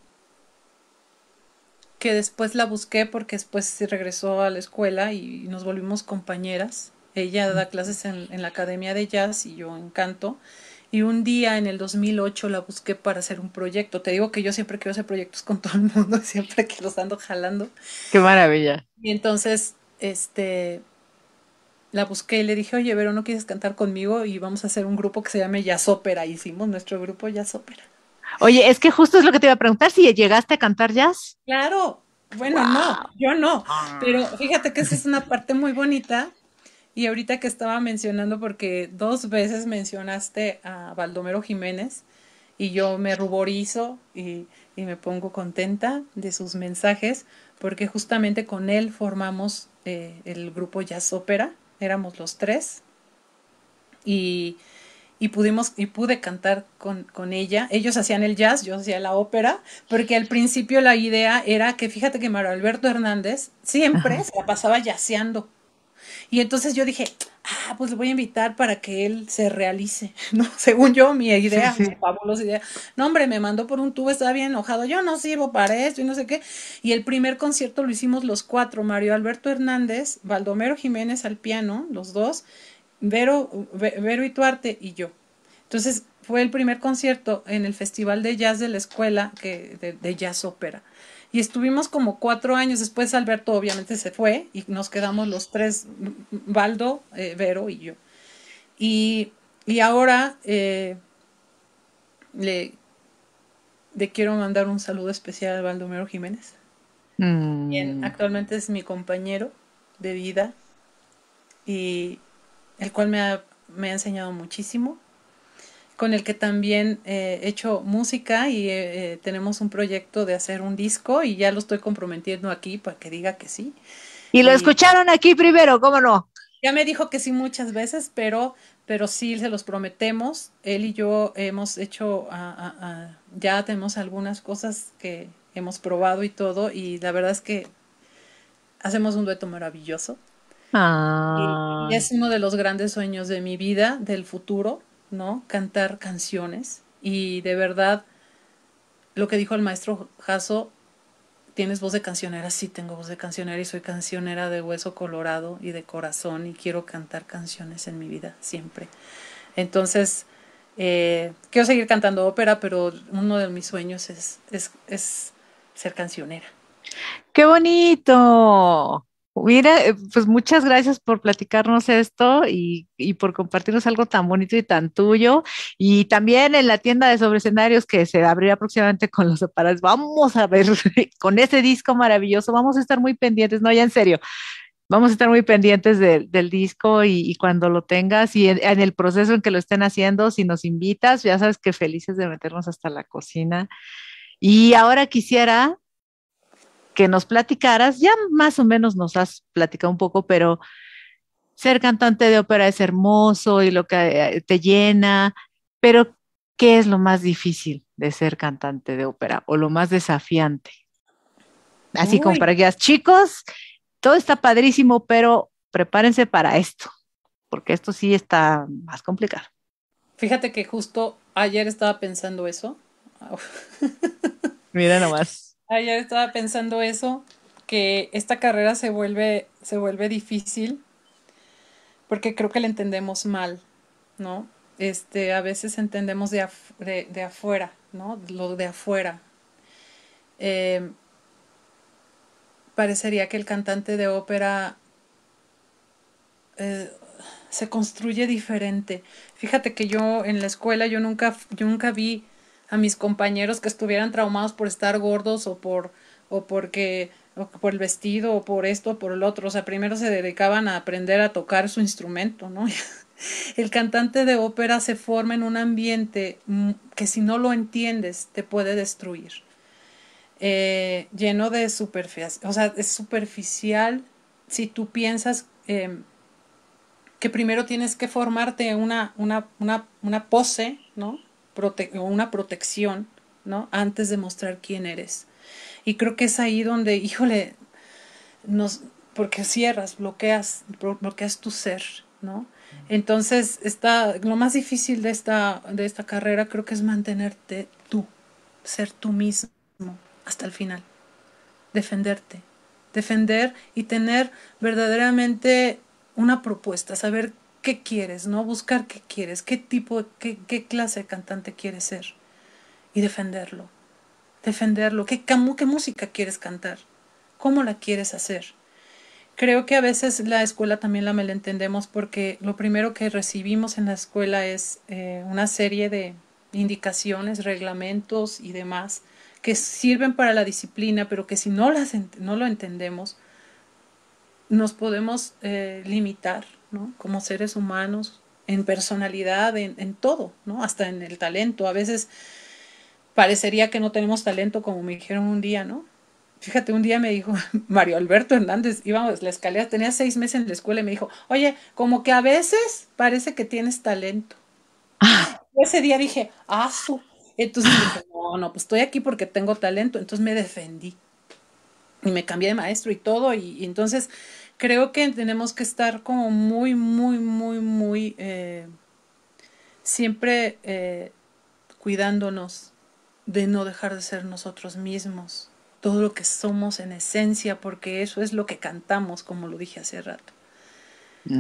S2: que después la busqué porque después regresó a la escuela y nos volvimos compañeras. Ella da clases en, en la Academia de Jazz y yo encanto canto. Y un día en el 2008 la busqué para hacer un proyecto. Te digo que yo siempre quiero hacer proyectos con todo el mundo, siempre que los ando jalando.
S1: Qué maravilla.
S2: Y entonces, este, la busqué y le dije, oye, Vero, ¿no quieres cantar conmigo? Y vamos a hacer un grupo que se llame Jazz Ópera. Hicimos nuestro grupo Jazz Opera.
S1: Oye, es que justo es lo que te iba a preguntar, si llegaste a cantar jazz.
S2: Claro, bueno, no, yo no, ah. pero fíjate que esa es una parte muy bonita y ahorita que estaba mencionando, porque dos veces mencionaste a Baldomero Jiménez, y yo me ruborizo y, me pongo contenta de sus mensajes, porque justamente con él formamos eh, el grupo Jazz Ópera, éramos los tres, y, pudimos, y pude cantar con, ella. Ellos hacían el jazz, yo hacía la ópera, porque al principio la idea era que fíjate que Mario Alberto Hernández siempre se la pasaba yaceando y entonces yo dije, ah, pues le voy a invitar para que él se realice, ¿no? Según yo, mi idea, sí, mi idea. No, hombre, me mandó por un tubo, estaba bien enojado, yo no sirvo para esto y no sé qué. Y el primer concierto lo hicimos los cuatro, Mario Alberto Hernández, Baldomero Jiménez al piano, los dos, Vero, Vero Tuarte y yo. Entonces, fue el primer concierto en el Festival de Jazz de la Escuela que, de Jazz Ópera y estuvimos como cuatro años. Después Alberto obviamente se fue y nos quedamos los tres, Baldo, eh, Vero y yo. Y, ahora eh, le, quiero mandar un saludo especial a Baldomero Jiménez, mm. quien actualmente es mi compañero de vida y el cual me ha, me ha enseñado muchísimo con el que también eh, he hecho música y eh, eh, tenemos un proyecto de hacer un disco y ya lo estoy comprometiendo aquí para que diga que sí. Y lo escucharon
S1: aquí primero, ¿cómo no?
S2: Ya me dijo que sí muchas veces, pero, pero sí se los prometemos. Él y yo hemos hecho, ya tenemos algunas cosas que hemos probado y todo, y la verdad es que hacemos un dueto maravilloso. Ah. y es uno de los grandes sueños de mi vida, del futuro ¿no? Cantar canciones. Y de verdad, lo que dijo el maestro Jasso, tienes voz de cancionera, sí tengo voz de cancionera y soy cancionera de hueso colorado y de corazón y quiero cantar canciones en mi vida siempre. Entonces, eh, quiero seguir cantando ópera, pero uno de mis sueños es, es ser cancionera.
S1: ¡Qué bonito! Mira, eh, pues muchas gracias por platicarnos esto y, por compartirnos algo tan bonito y tan tuyo. Y también en la tienda de Escenarios que se abrirá próximamente con los separados, vamos a ver con ese disco maravilloso, vamos a estar muy pendientes, no, ya en serio. Vamos a estar muy pendientes del disco y, cuando lo tengas y en, en el proceso en que lo estén haciendo, si nos invitas, ya sabes que felices de meternos hasta la cocina. Y ahora quisiera que nos platicaras. Ya más o menos nos has platicado un poco, pero ser cantante de ópera es hermoso y lo que eh, te llena, pero ¿qué es lo más difícil de ser cantante de ópera o lo más desafiante? Así como para que chicos, todo está padrísimo, pero prepárense para esto, porque esto sí está más complicado.
S2: Fíjate que justo ayer estaba pensando eso. Mira nomás. Ayer ah, estaba pensando eso, que esta carrera se vuelve, se vuelve difícil porque creo que la entendemos mal, ¿no? Este, a veces entendemos de, de afuera, ¿no? Lo de afuera. Em, parecería que el cantante de ópera eh, se construye diferente. Fíjate que yo en la escuela yo nunca, yo nunca vi a mis compañeros que estuvieran traumados por estar gordos o por o porque o por el vestido o por esto o por el otro, o sea, primero se dedicaban a aprender a tocar su instrumento, ¿no? el cantante de ópera se forma en un ambiente mm, que si no lo entiendes te puede destruir. Eh, lleno de superficial, o sea, es superficial si tú piensas em, que primero tienes que formarte una, una, una, una pose, ¿no? una protección, ¿no? Antes de mostrar quién eres. Y creo que es ahí donde, híjole, nos, porque cierras, bloqueas, bloqueas tu ser, ¿no? Entonces, está, lo más difícil de esta, de esta carrera creo que es mantenerte tú, ser tú mismo hasta el final, defenderte, defender y tener verdaderamente una propuesta, saber qué quieres, ¿no? Buscar qué quieres, qué tipo, qué, qué clase de cantante quieres ser y defenderlo. Defenderlo, ¿Qué, qué música quieres cantar, cómo la quieres hacer. Creo que a veces la escuela también la malentendemos porque lo primero que recibimos en la escuela es eh, una serie de indicaciones, reglamentos y demás que sirven para la disciplina, pero que si no, las no lo entendemos, nos podemos eh, limitar ¿no? Como seres humanos, en personalidad, en, todo, ¿no? Hasta en el talento. A veces parecería que no tenemos talento, como me dijeron un día, ¿no? Fíjate, un día me dijo Mario Alberto Hernández, íbamos la escalera, tenía seis meses en la escuela y me dijo, oye, como que a veces parece que tienes talento. Ah. Ese día dije, ah, su. Entonces dijo, ah. no, no, pues estoy aquí porque tengo talento. Entonces me defendí y me cambié de maestro y todo. y entonces creo que tenemos que estar como muy, muy, muy, muy eh, siempre eh, cuidándonos de no dejar de ser nosotros mismos, todo lo que somos en esencia, porque eso es lo que cantamos, como lo dije hace rato.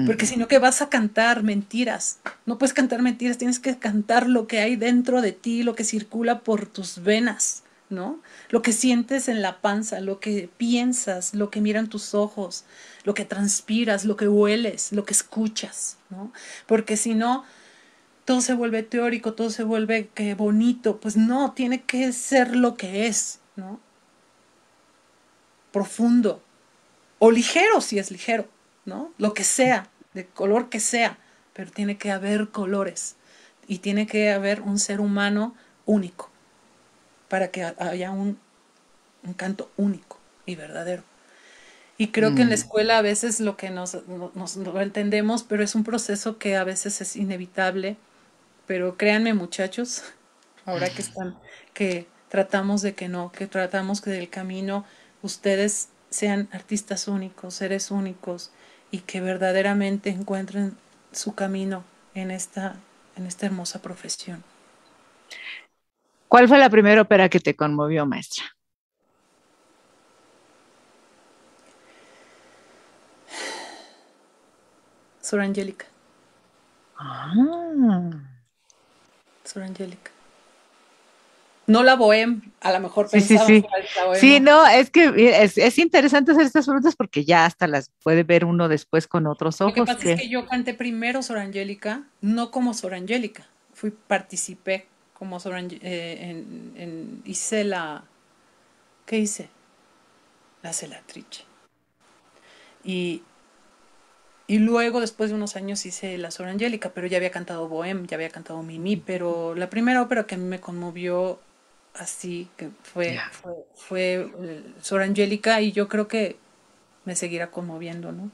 S2: Porque si no, que vas a cantar mentiras. No puedes cantar mentiras, tienes que cantar lo que hay dentro de ti, lo que circula por tus venas. Lo que sientes en la panza, lo que piensas, lo que miran tus ojos, lo que transpiras, lo que hueles, lo que escuchas, Porque si no, todo se vuelve teórico, todo se vuelve que bonito, pues no, tiene que ser lo que es, Profundo o ligero si es ligero, ¿no? Lo que sea, de color que sea, pero tiene que haber colores y tiene que haber un ser humano único para que haya un, canto único y verdadero. Y creo que en la mm. escuela a veces lo que nos, nos, no entendemos, pero es un proceso que a veces es inevitable. Pero créanme muchachos, ahora que están, que tratamos de que no, que tratamos que del camino ustedes sean artistas únicos, seres únicos y que verdaderamente encuentren su camino en esta, en esta hermosa profesión. ¿Cuál
S1: fue la primera ópera que te conmovió, maestra?
S2: Sor Angélica. Ah. Angélica. No la bohem, a lo mejor pensaba sí, sí. sí, no, es
S1: que es, interesante hacer estas preguntas porque ya hasta las puede ver uno después con otros ojos. Lo que pasa es que
S2: yo canté primero Sor Angélica, no como Sor Angélica. Fui, participé como eh, en, hice la ¿qué hice? La celatriche. Y, y luego, después de unos años, hice la sobre Angélica, pero ya había cantado Bohem, ya había cantado Mimi, pero la primera ópera que me conmovió así que fue, fue, eh, Angélica y yo creo que me seguirá conmoviendo, ¿no?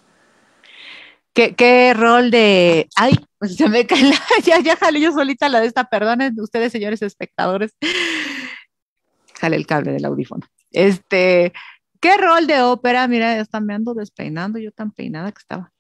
S1: ¿Qué, rol de... Ay, pues, se me cae la... Ya, ya jale yo solita la de esta, perdonen ustedes, señores espectadores. Jale el cable del audífono. Este, ¿qué rol de ópera? Mira, ya están me ando despeinando, yo tan peinada que estaba.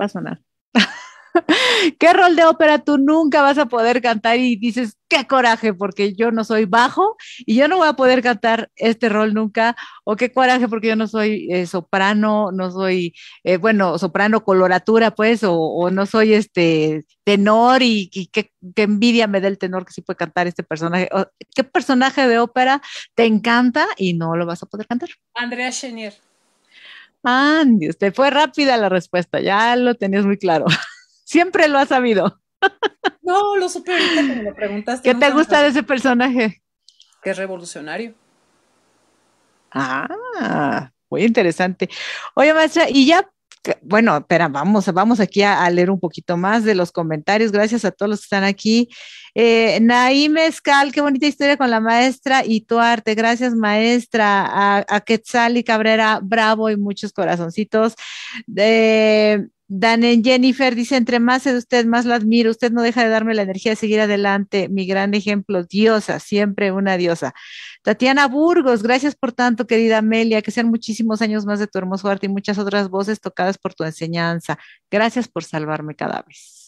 S1: Va a sonar. ¿Qué rol de ópera tú nunca vas a poder cantar y dices, qué coraje, porque yo no soy bajo y yo no voy a poder cantar este rol nunca? ¿O qué coraje, porque yo no soy eh, soprano, no soy, eh, bueno, soprano coloratura, pues, o, no soy este tenor y, qué, envidia me da el tenor que sí puede cantar este personaje? ¿Qué personaje de ópera te encanta y no lo vas a poder cantar?
S2: Andrea Chenier.
S1: Andy, usted fue rápida la respuesta, ya lo tenías muy claro. Siempre lo ha sabido.
S2: No, lo supe ahorita que me lo preguntaste. ¿Qué te gusta de ese
S1: personaje?
S2: Que es revolucionario.
S1: Ah, muy interesante. Oye, maestra, y ya, bueno, espera, vamos, vamos aquí a, leer un poquito más de los comentarios. Gracias a todos los que están aquí. Eh, qué bonita historia con la maestra y tu arte. Gracias, maestra. A, a Quetzal y Cabrera, bravo y muchos corazoncitos. De Dan Jennifer dice, entre más sé de usted, más la admiro. Usted no deja de darme la energía de seguir adelante. Mi gran ejemplo, diosa, siempre una diosa. Tatiana Burgos, gracias por tanto, querida Amelia. Que sean muchísimos años más de tu hermoso arte y muchas otras voces tocadas por tu enseñanza. Gracias por salvarme cada vez.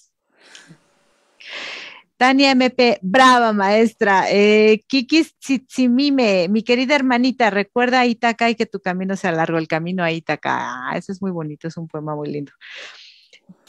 S1: Tania MP, brava maestra. Eh, Kikis Tsitsimime, mi querida hermanita, recuerda a Itaca y que tu camino sea largo, el camino a Itaca. Ah, eso es muy bonito, es un poema muy lindo.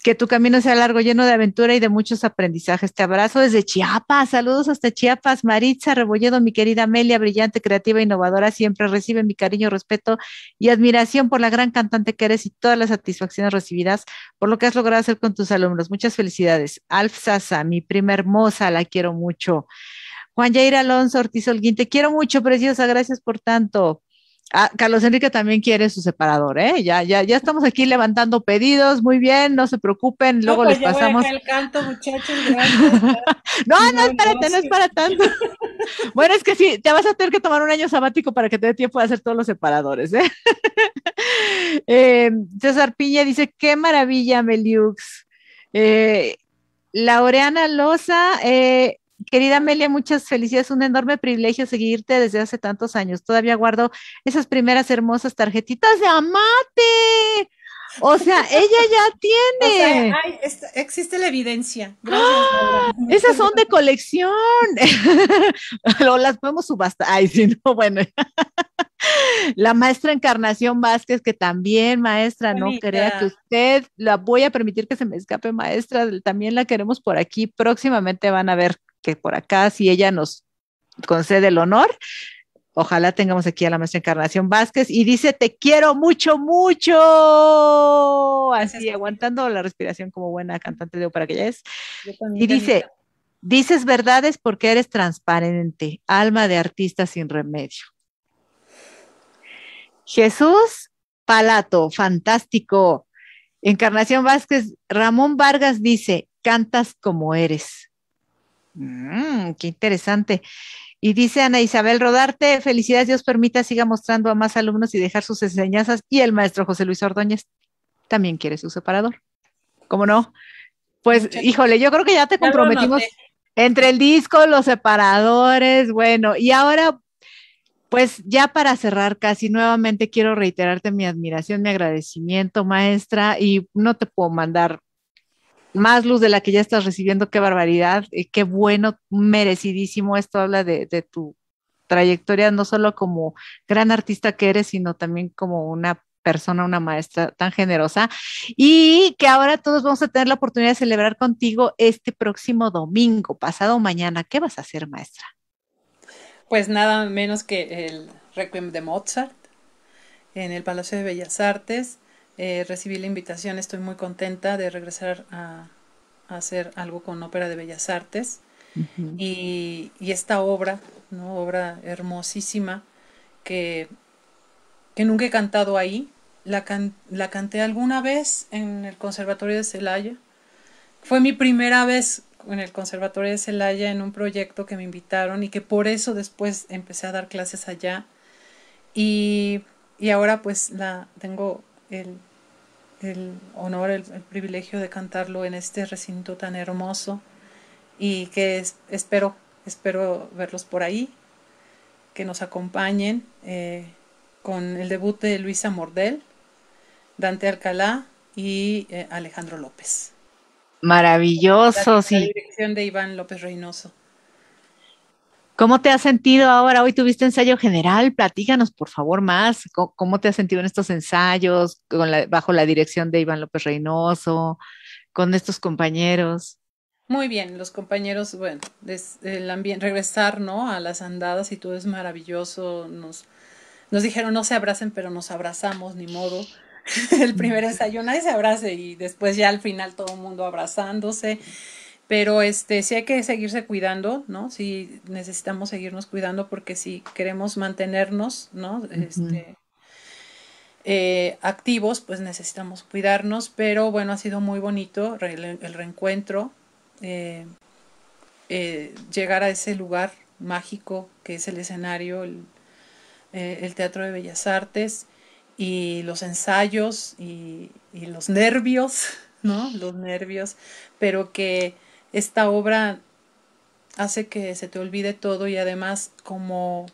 S1: Que tu camino sea largo, lleno de aventura y de muchos aprendizajes. Te abrazo desde Chiapas. Saludos hasta Chiapas. Maritza Rebolledo, mi querida Amelia, brillante, creativa, innovadora, siempre recibe mi cariño, respeto y admiración por la gran cantante que eres y todas las satisfacciones recibidas por lo que has logrado hacer con tus alumnos. Muchas felicidades. Alf Sasa, mi prima hermosa, la quiero mucho. Juan Jair Alonso Ortiz Olguín, te quiero mucho, preciosa. Gracias por tanto. Ah, Carlos Enrique también quiere su separador, ¿eh? Ya, ya, ya estamos aquí levantando pedidos, muy bien, no se preocupen, luego les pasamos. el
S2: canto, muchachos,
S1: no, no, espérate, no es para tanto. bueno, es que sí, te vas a tener que tomar un año sabático para que te dé tiempo de hacer todos los separadores, ¿eh? Em, César Piña dice, qué maravilla, Meliux. Eh, Laureana Loza, eh, Querida Amelia, muchas felicidades, un enorme privilegio seguirte desde hace tantos años. Todavía guardo esas primeras hermosas tarjetitas de amate. O sea, ella ya tiene.
S2: existe la evidencia. ¡Ah! Esas
S1: son de colección. o las podemos subastar. Ay, si no, bueno. la maestra Encarnación Vázquez, que también, maestra, no crea que usted la voy a permitir que se me escape, maestra. También la queremos por aquí. Próximamente van a ver que por acá, si ella nos concede el honor, ojalá tengamos aquí a la maestra Encarnación Vázquez y dice, te quiero mucho, mucho. Así, aguantando la respiración como buena cantante de ópera que ya es. Y dice, dices verdades porque eres transparente, alma de artista sin remedio. Jesús Palato, fantástico. Encarnación Vázquez, Ramón Vargas dice, cantas como eres. Mm, qué interesante. Y dice Ana Isabel Rodarte, felicidades, Dios permita, siga mostrando a más alumnos y dejar sus enseñanzas. Y el maestro José Luis Ordóñez también quiere su separador. ¿Cómo no? Pues, híjole, yo creo que ya te comprometimos entre el disco, los separadores, bueno, y ahora, pues ya para cerrar casi nuevamente quiero reiterarte mi admiración, mi agradecimiento, maestra, y no te puedo mandar más luz de la que ya estás recibiendo, qué barbaridad, eh, qué bueno, merecidísimo. Esto habla de, de tu trayectoria, no solo como gran artista que eres, sino también como una persona, una maestra tan generosa y que ahora todos vamos a tener la oportunidad de celebrar contigo este próximo domingo, pasado mañana. ¿Qué vas a hacer, maestra?
S2: Pues nada menos que el Requiem de Mozart en el Palacio de Bellas Artes eh, recibí la invitación, estoy muy contenta de regresar a, hacer algo con Ópera de Bellas Artes. y, esta obra, ¿no? obra hermosísima, que, que nunca he cantado ahí, la, la canté alguna vez en el Conservatorio de Celaya. Fue mi primera vez en el Conservatorio de Celaya en un proyecto que me invitaron y que por eso después empecé a dar clases allá. Y, y ahora pues la tengo el el honor, el, privilegio de cantarlo en este recinto tan hermoso y que espero, espero verlos por ahí, que nos acompañen eh, con el debut de Luisa Mordel, Dante Alcalá y eh, Alejandro López.
S1: Maravilloso, sí. La
S2: dirección de Iván López Reynoso.
S1: ¿Cómo te has sentido ahora? Hoy tuviste ensayo general, platíganos por favor más, ¿cómo, te has sentido en estos ensayos con bajo la dirección de Iván López Reynoso, con estos compañeros?
S2: Muy bien, los compañeros, bueno, el regresar, ¿no? A las andadas y todo es maravilloso, nos, nos dijeron no se abracen, pero nos abrazamos, ni modo. el primer mm. ensayo nadie se abrace y después ya al final todo el mundo abrazándose pero este, sí hay que seguirse cuidando, ¿no? Sí necesitamos seguirnos cuidando porque si queremos mantenernos, ¿no? Este, eh, activos, pues necesitamos cuidarnos, pero bueno, ha sido muy bonito el, reencuentro, eh, eh, llegar a ese lugar mágico que es el escenario, el, Teatro de Bellas Artes y los ensayos y, y los nervios, ¿no? Los nervios, pero que esta obra hace que se te olvide todo y además como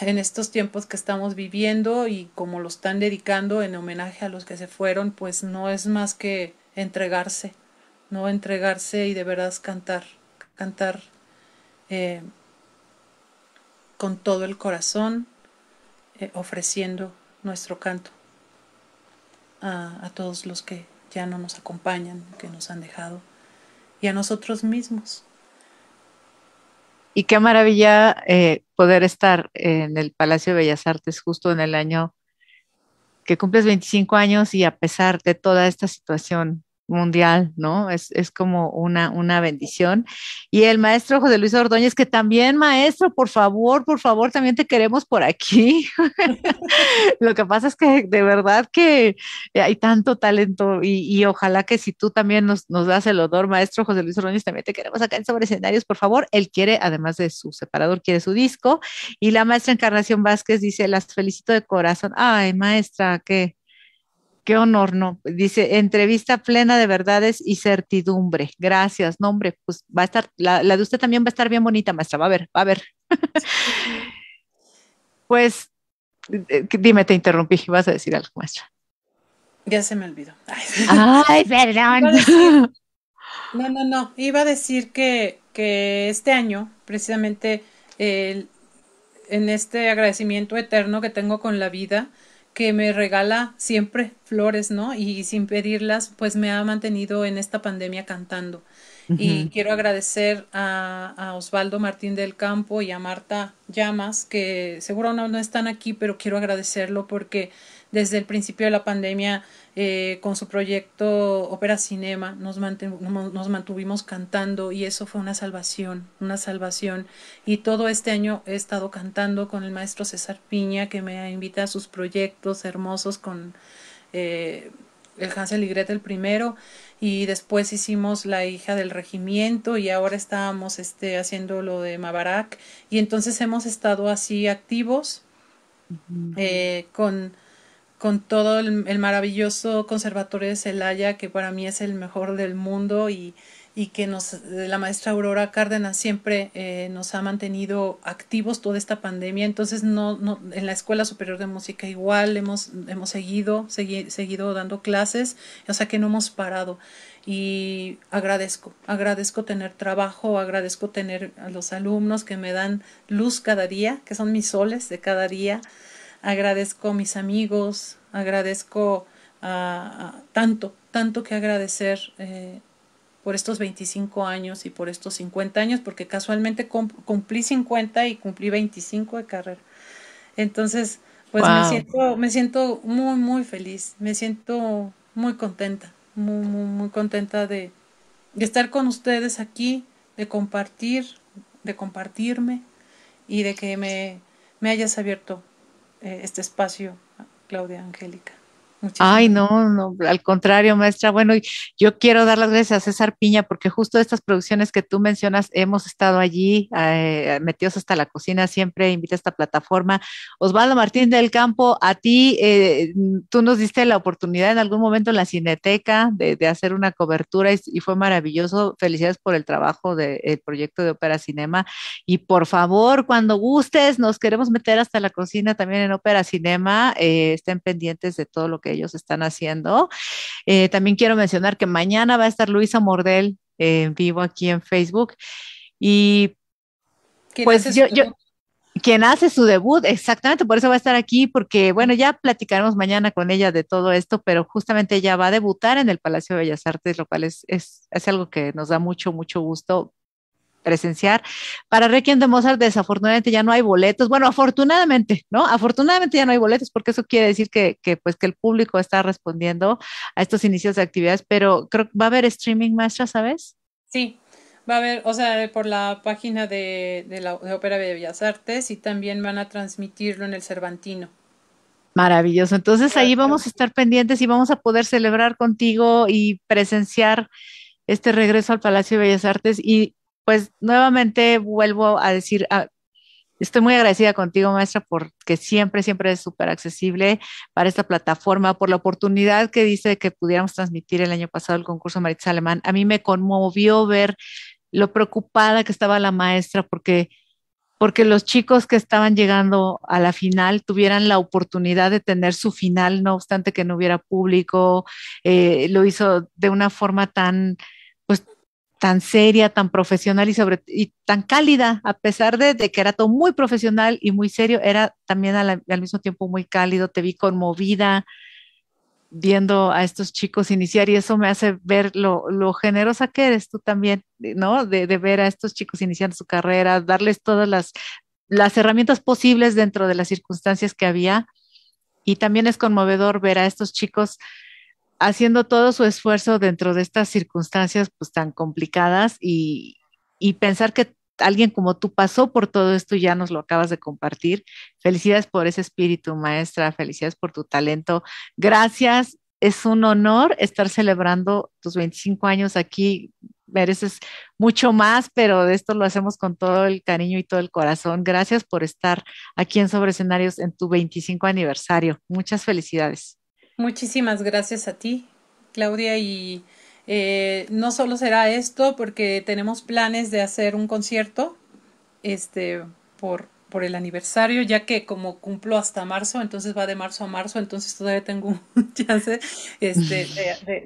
S2: en estos tiempos que estamos viviendo y como lo están dedicando en homenaje a los que se fueron, pues no es más que entregarse, no entregarse y de verdad cantar, cantar eh, con todo el corazón, eh, ofreciendo nuestro canto a todos los que ya no nos acompañan, que nos han dejado y a nosotros mismos.
S1: Y qué maravilla eh, poder estar en el Palacio de Bellas Artes justo en el año que cumples 25 años y a pesar de toda esta situación mundial, ¿no? Es, como una, una bendición. Y el maestro José Luis Ordóñez, que también, maestro, por favor, por favor, también te queremos por aquí. Lo que pasa es que de verdad que hay tanto talento y, ojalá que si tú también nos, nos, das el odor, maestro José Luis Ordóñez, también te queremos acá en Sobre Escenarios, por favor. Él quiere, además de su separador, quiere su disco. Y la maestra Encarnación Vázquez dice, las felicito de corazón. Ay, maestra, qué Qué honor, ¿no? Dice, entrevista plena de verdades y certidumbre. Gracias, no, hombre, pues va a estar, la, de usted también va a estar bien bonita, maestra, va a ver, va a ver. pues, eh, eh, dime, te interrumpí, vas a decir algo, maestra.
S2: Ya se me olvidó.
S1: Ay, perdón.
S2: No, no, no, iba a decir que, que este año, precisamente, el, en este agradecimiento eterno que tengo con la vida, que me regala siempre flores, ¿no? Y sin pedirlas, pues me ha mantenido en esta pandemia cantando. Y quiero agradecer a, a, Osvaldo Martín del Campo y a Marta Llamas, que seguro no están aquí, pero quiero agradecerlo porque desde el principio de la pandemia eh, con su proyecto Ópera Cinema, nos, mantuvimos cantando y eso fue una salvación, una salvación. Y todo este año he estado cantando con el maestro César Piña, que me invita a sus proyectos hermosos con eh, el Hansel y Gretel primero y después hicimos La hija del regimiento y ahora estábamos este, haciendo lo de Mabarak y entonces hemos estado así activos eh, con con todo el, maravilloso conservatorio de Celaya, que para mí es el mejor del mundo y, que nos, la maestra Aurora Cárdenas siempre eh, nos ha mantenido activos toda esta pandemia. Entonces, no, no, en la Escuela Superior de Música igual hemos, hemos seguido, seguido dando clases, o sea que no hemos parado. Y agradezco, agradezco tener trabajo, agradezco tener a los alumnos que me dan luz cada día, que son mis soles de cada día agradezco a mis amigos, agradezco a, tanto, tanto que agradecer eh, por estos 25 años y por estos 50 años, porque casualmente cumplí 50 y cumplí 25 de carrera. Entonces, pues me, siento, me siento muy, muy feliz, me siento muy contenta, muy, muy, muy contenta de, de estar con ustedes aquí, de compartir, de compartirme y de que me, me hayas abierto eh, este espacio, Claudia Angélica.
S1: Ay, no, no, al contrario, maestra. Bueno, yo quiero dar las gracias a César Piña porque justo estas producciones que tú mencionas, hemos estado allí, eh, metidos hasta la cocina, siempre invita a esta plataforma. Osvaldo Martín del Campo, a ti, eh, tú nos diste la oportunidad en algún momento en la Cineteca de, hacer una cobertura y, fue maravilloso. Felicidades por el trabajo del proyecto de Ópera Cinema. Y por favor, cuando gustes, nos queremos meter hasta la cocina también en Ópera Cinema. Eh, estén pendientes de todo lo que ellos están haciendo. Eh, también quiero mencionar que mañana va a estar Luisa Mordel en eh, vivo aquí en Facebook. Y pues yo, quien hace su debut, exactamente, por eso va a estar aquí, porque bueno, ya platicaremos mañana con ella de todo esto, pero justamente ella va a debutar en el Palacio de Bellas Artes, lo cual es algo que nos da mucho, mucho gusto presenciar. Para Requiem de Mozart, desafortunadamente ya no hay boletos. Bueno, afortunadamente, ¿no? Afortunadamente ya no hay boletos, porque eso quiere decir que, pues, que el público está respondiendo a estos inicios de actividades, pero creo que va a haber streaming, maestra, ¿sabes?
S2: Sí, va a haber, o sea, por la página de, de la Ópera de Bellas Artes y también van a transmitirlo en el Cervantino.
S1: Maravilloso. Entonces ahí vamos a estar pendientes y vamos a poder celebrar contigo y presenciar este regreso al Palacio de Bellas Artes y pues nuevamente vuelvo a decir, ah, estoy muy agradecida contigo, maestra, porque siempre, siempre es súper accesible para esta plataforma, por la oportunidad que dice que pudiéramos transmitir el año pasado el concurso Maritza Alemán. A mí me conmovió ver lo preocupada que estaba la maestra porque porque los chicos que estaban llegando a la final tuvieran la oportunidad de tener su final, no obstante que no hubiera público, eh, lo hizo de una forma tan, tan seria, tan profesional y sobre y tan cálida, a pesar de, que era todo muy profesional y muy serio, era también al, mismo tiempo muy cálido, te vi conmovida viendo a estos chicos iniciar y eso me hace ver lo, generosa que eres tú también, ¿no? De, de, ver a estos chicos iniciando su carrera, darles todas las, las herramientas posibles dentro de las circunstancias que había y también es conmovedor ver a estos chicos haciendo todo su esfuerzo dentro de estas circunstancias pues tan complicadas y, y pensar que alguien como tú pasó por todo esto y ya nos lo acabas de compartir. Felicidades por ese espíritu, maestra. Felicidades por tu talento. Gracias. Es un honor estar celebrando tus 25 años aquí. Mereces mucho más, pero de esto lo hacemos con todo el cariño y todo el corazón. Gracias por estar aquí en Sobre Escenarios en tu 25 aniversario. Muchas felicidades.
S2: Muchísimas gracias a ti, Claudia, y eh, no solo será esto, porque tenemos planes de hacer un concierto este, por, por el aniversario, ya que como cumplo hasta marzo, entonces va de marzo a marzo, entonces todavía tengo un chance este,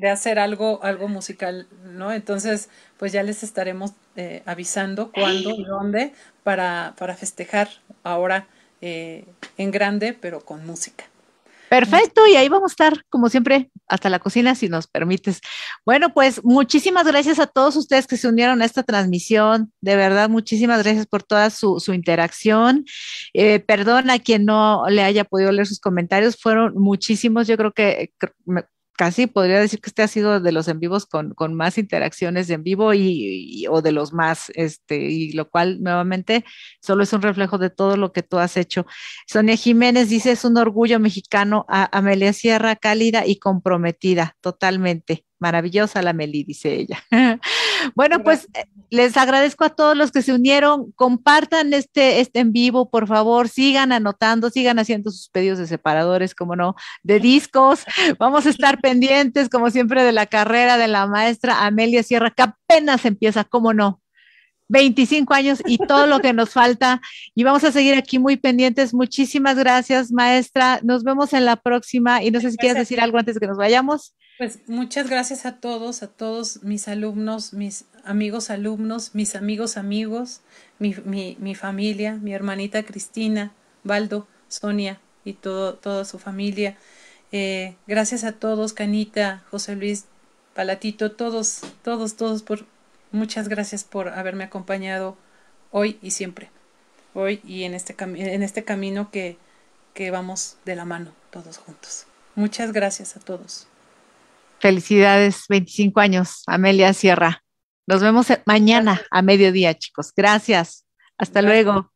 S2: de, hacer algo, algo musical, ¿no? Entonces, pues ya les estaremos eh, avisando cuándo y dónde para, para festejar ahora eh, en grande, pero con música.
S1: Perfecto, y ahí vamos a estar, como siempre, hasta la cocina, si nos permites. Bueno, pues muchísimas gracias a todos ustedes que se unieron a esta transmisión. De verdad, muchísimas gracias por toda su, interacción. Eh, perdón a quien no le haya podido leer sus comentarios, fueron muchísimos. Yo creo que casi podría decir que este ha sido de los en vivos con, más interacciones de en vivo y, o de los más, este, y lo cual nuevamente solo es un reflejo de todo lo que tú has hecho. Sonia Jiménez dice, es un orgullo mexicano a Amelia Sierra, cálida y comprometida, totalmente. Maravillosa la Meli, dice ella. Bueno, pues eh, les agradezco a todos los que se unieron. Compartan este, este, en vivo, por favor. Sigan anotando, sigan haciendo sus pedidos de separadores, como no, de discos. Vamos a estar pendientes, como siempre, de la carrera de la maestra Amelia Sierra, que apenas empieza, como no, 25 años y todo lo que nos falta. Y vamos a seguir aquí muy pendientes. Muchísimas gracias, maestra. Nos vemos en la próxima. Y no sé si quieres decir algo antes de que nos vayamos.
S2: Pues muchas gracias a todos, a todos mis alumnos, mis amigos alumnos, mis amigos amigos, mi, familia, mi hermanita Cristina, Baldo, Sonia y todo, toda su familia. Eh, gracias a todos, Canita, José Luis, Palatito, todos, todos, todos por, Muchas gracias por haberme acompañado hoy y siempre. Hoy y en este, en este camino que, que vamos de la mano todos juntos. Muchas gracias a todos.
S1: Felicidades, 25 años, Amelia Sierra. Nos vemos eh, mañana a mediodía, chicos. Gracias. Hasta luego.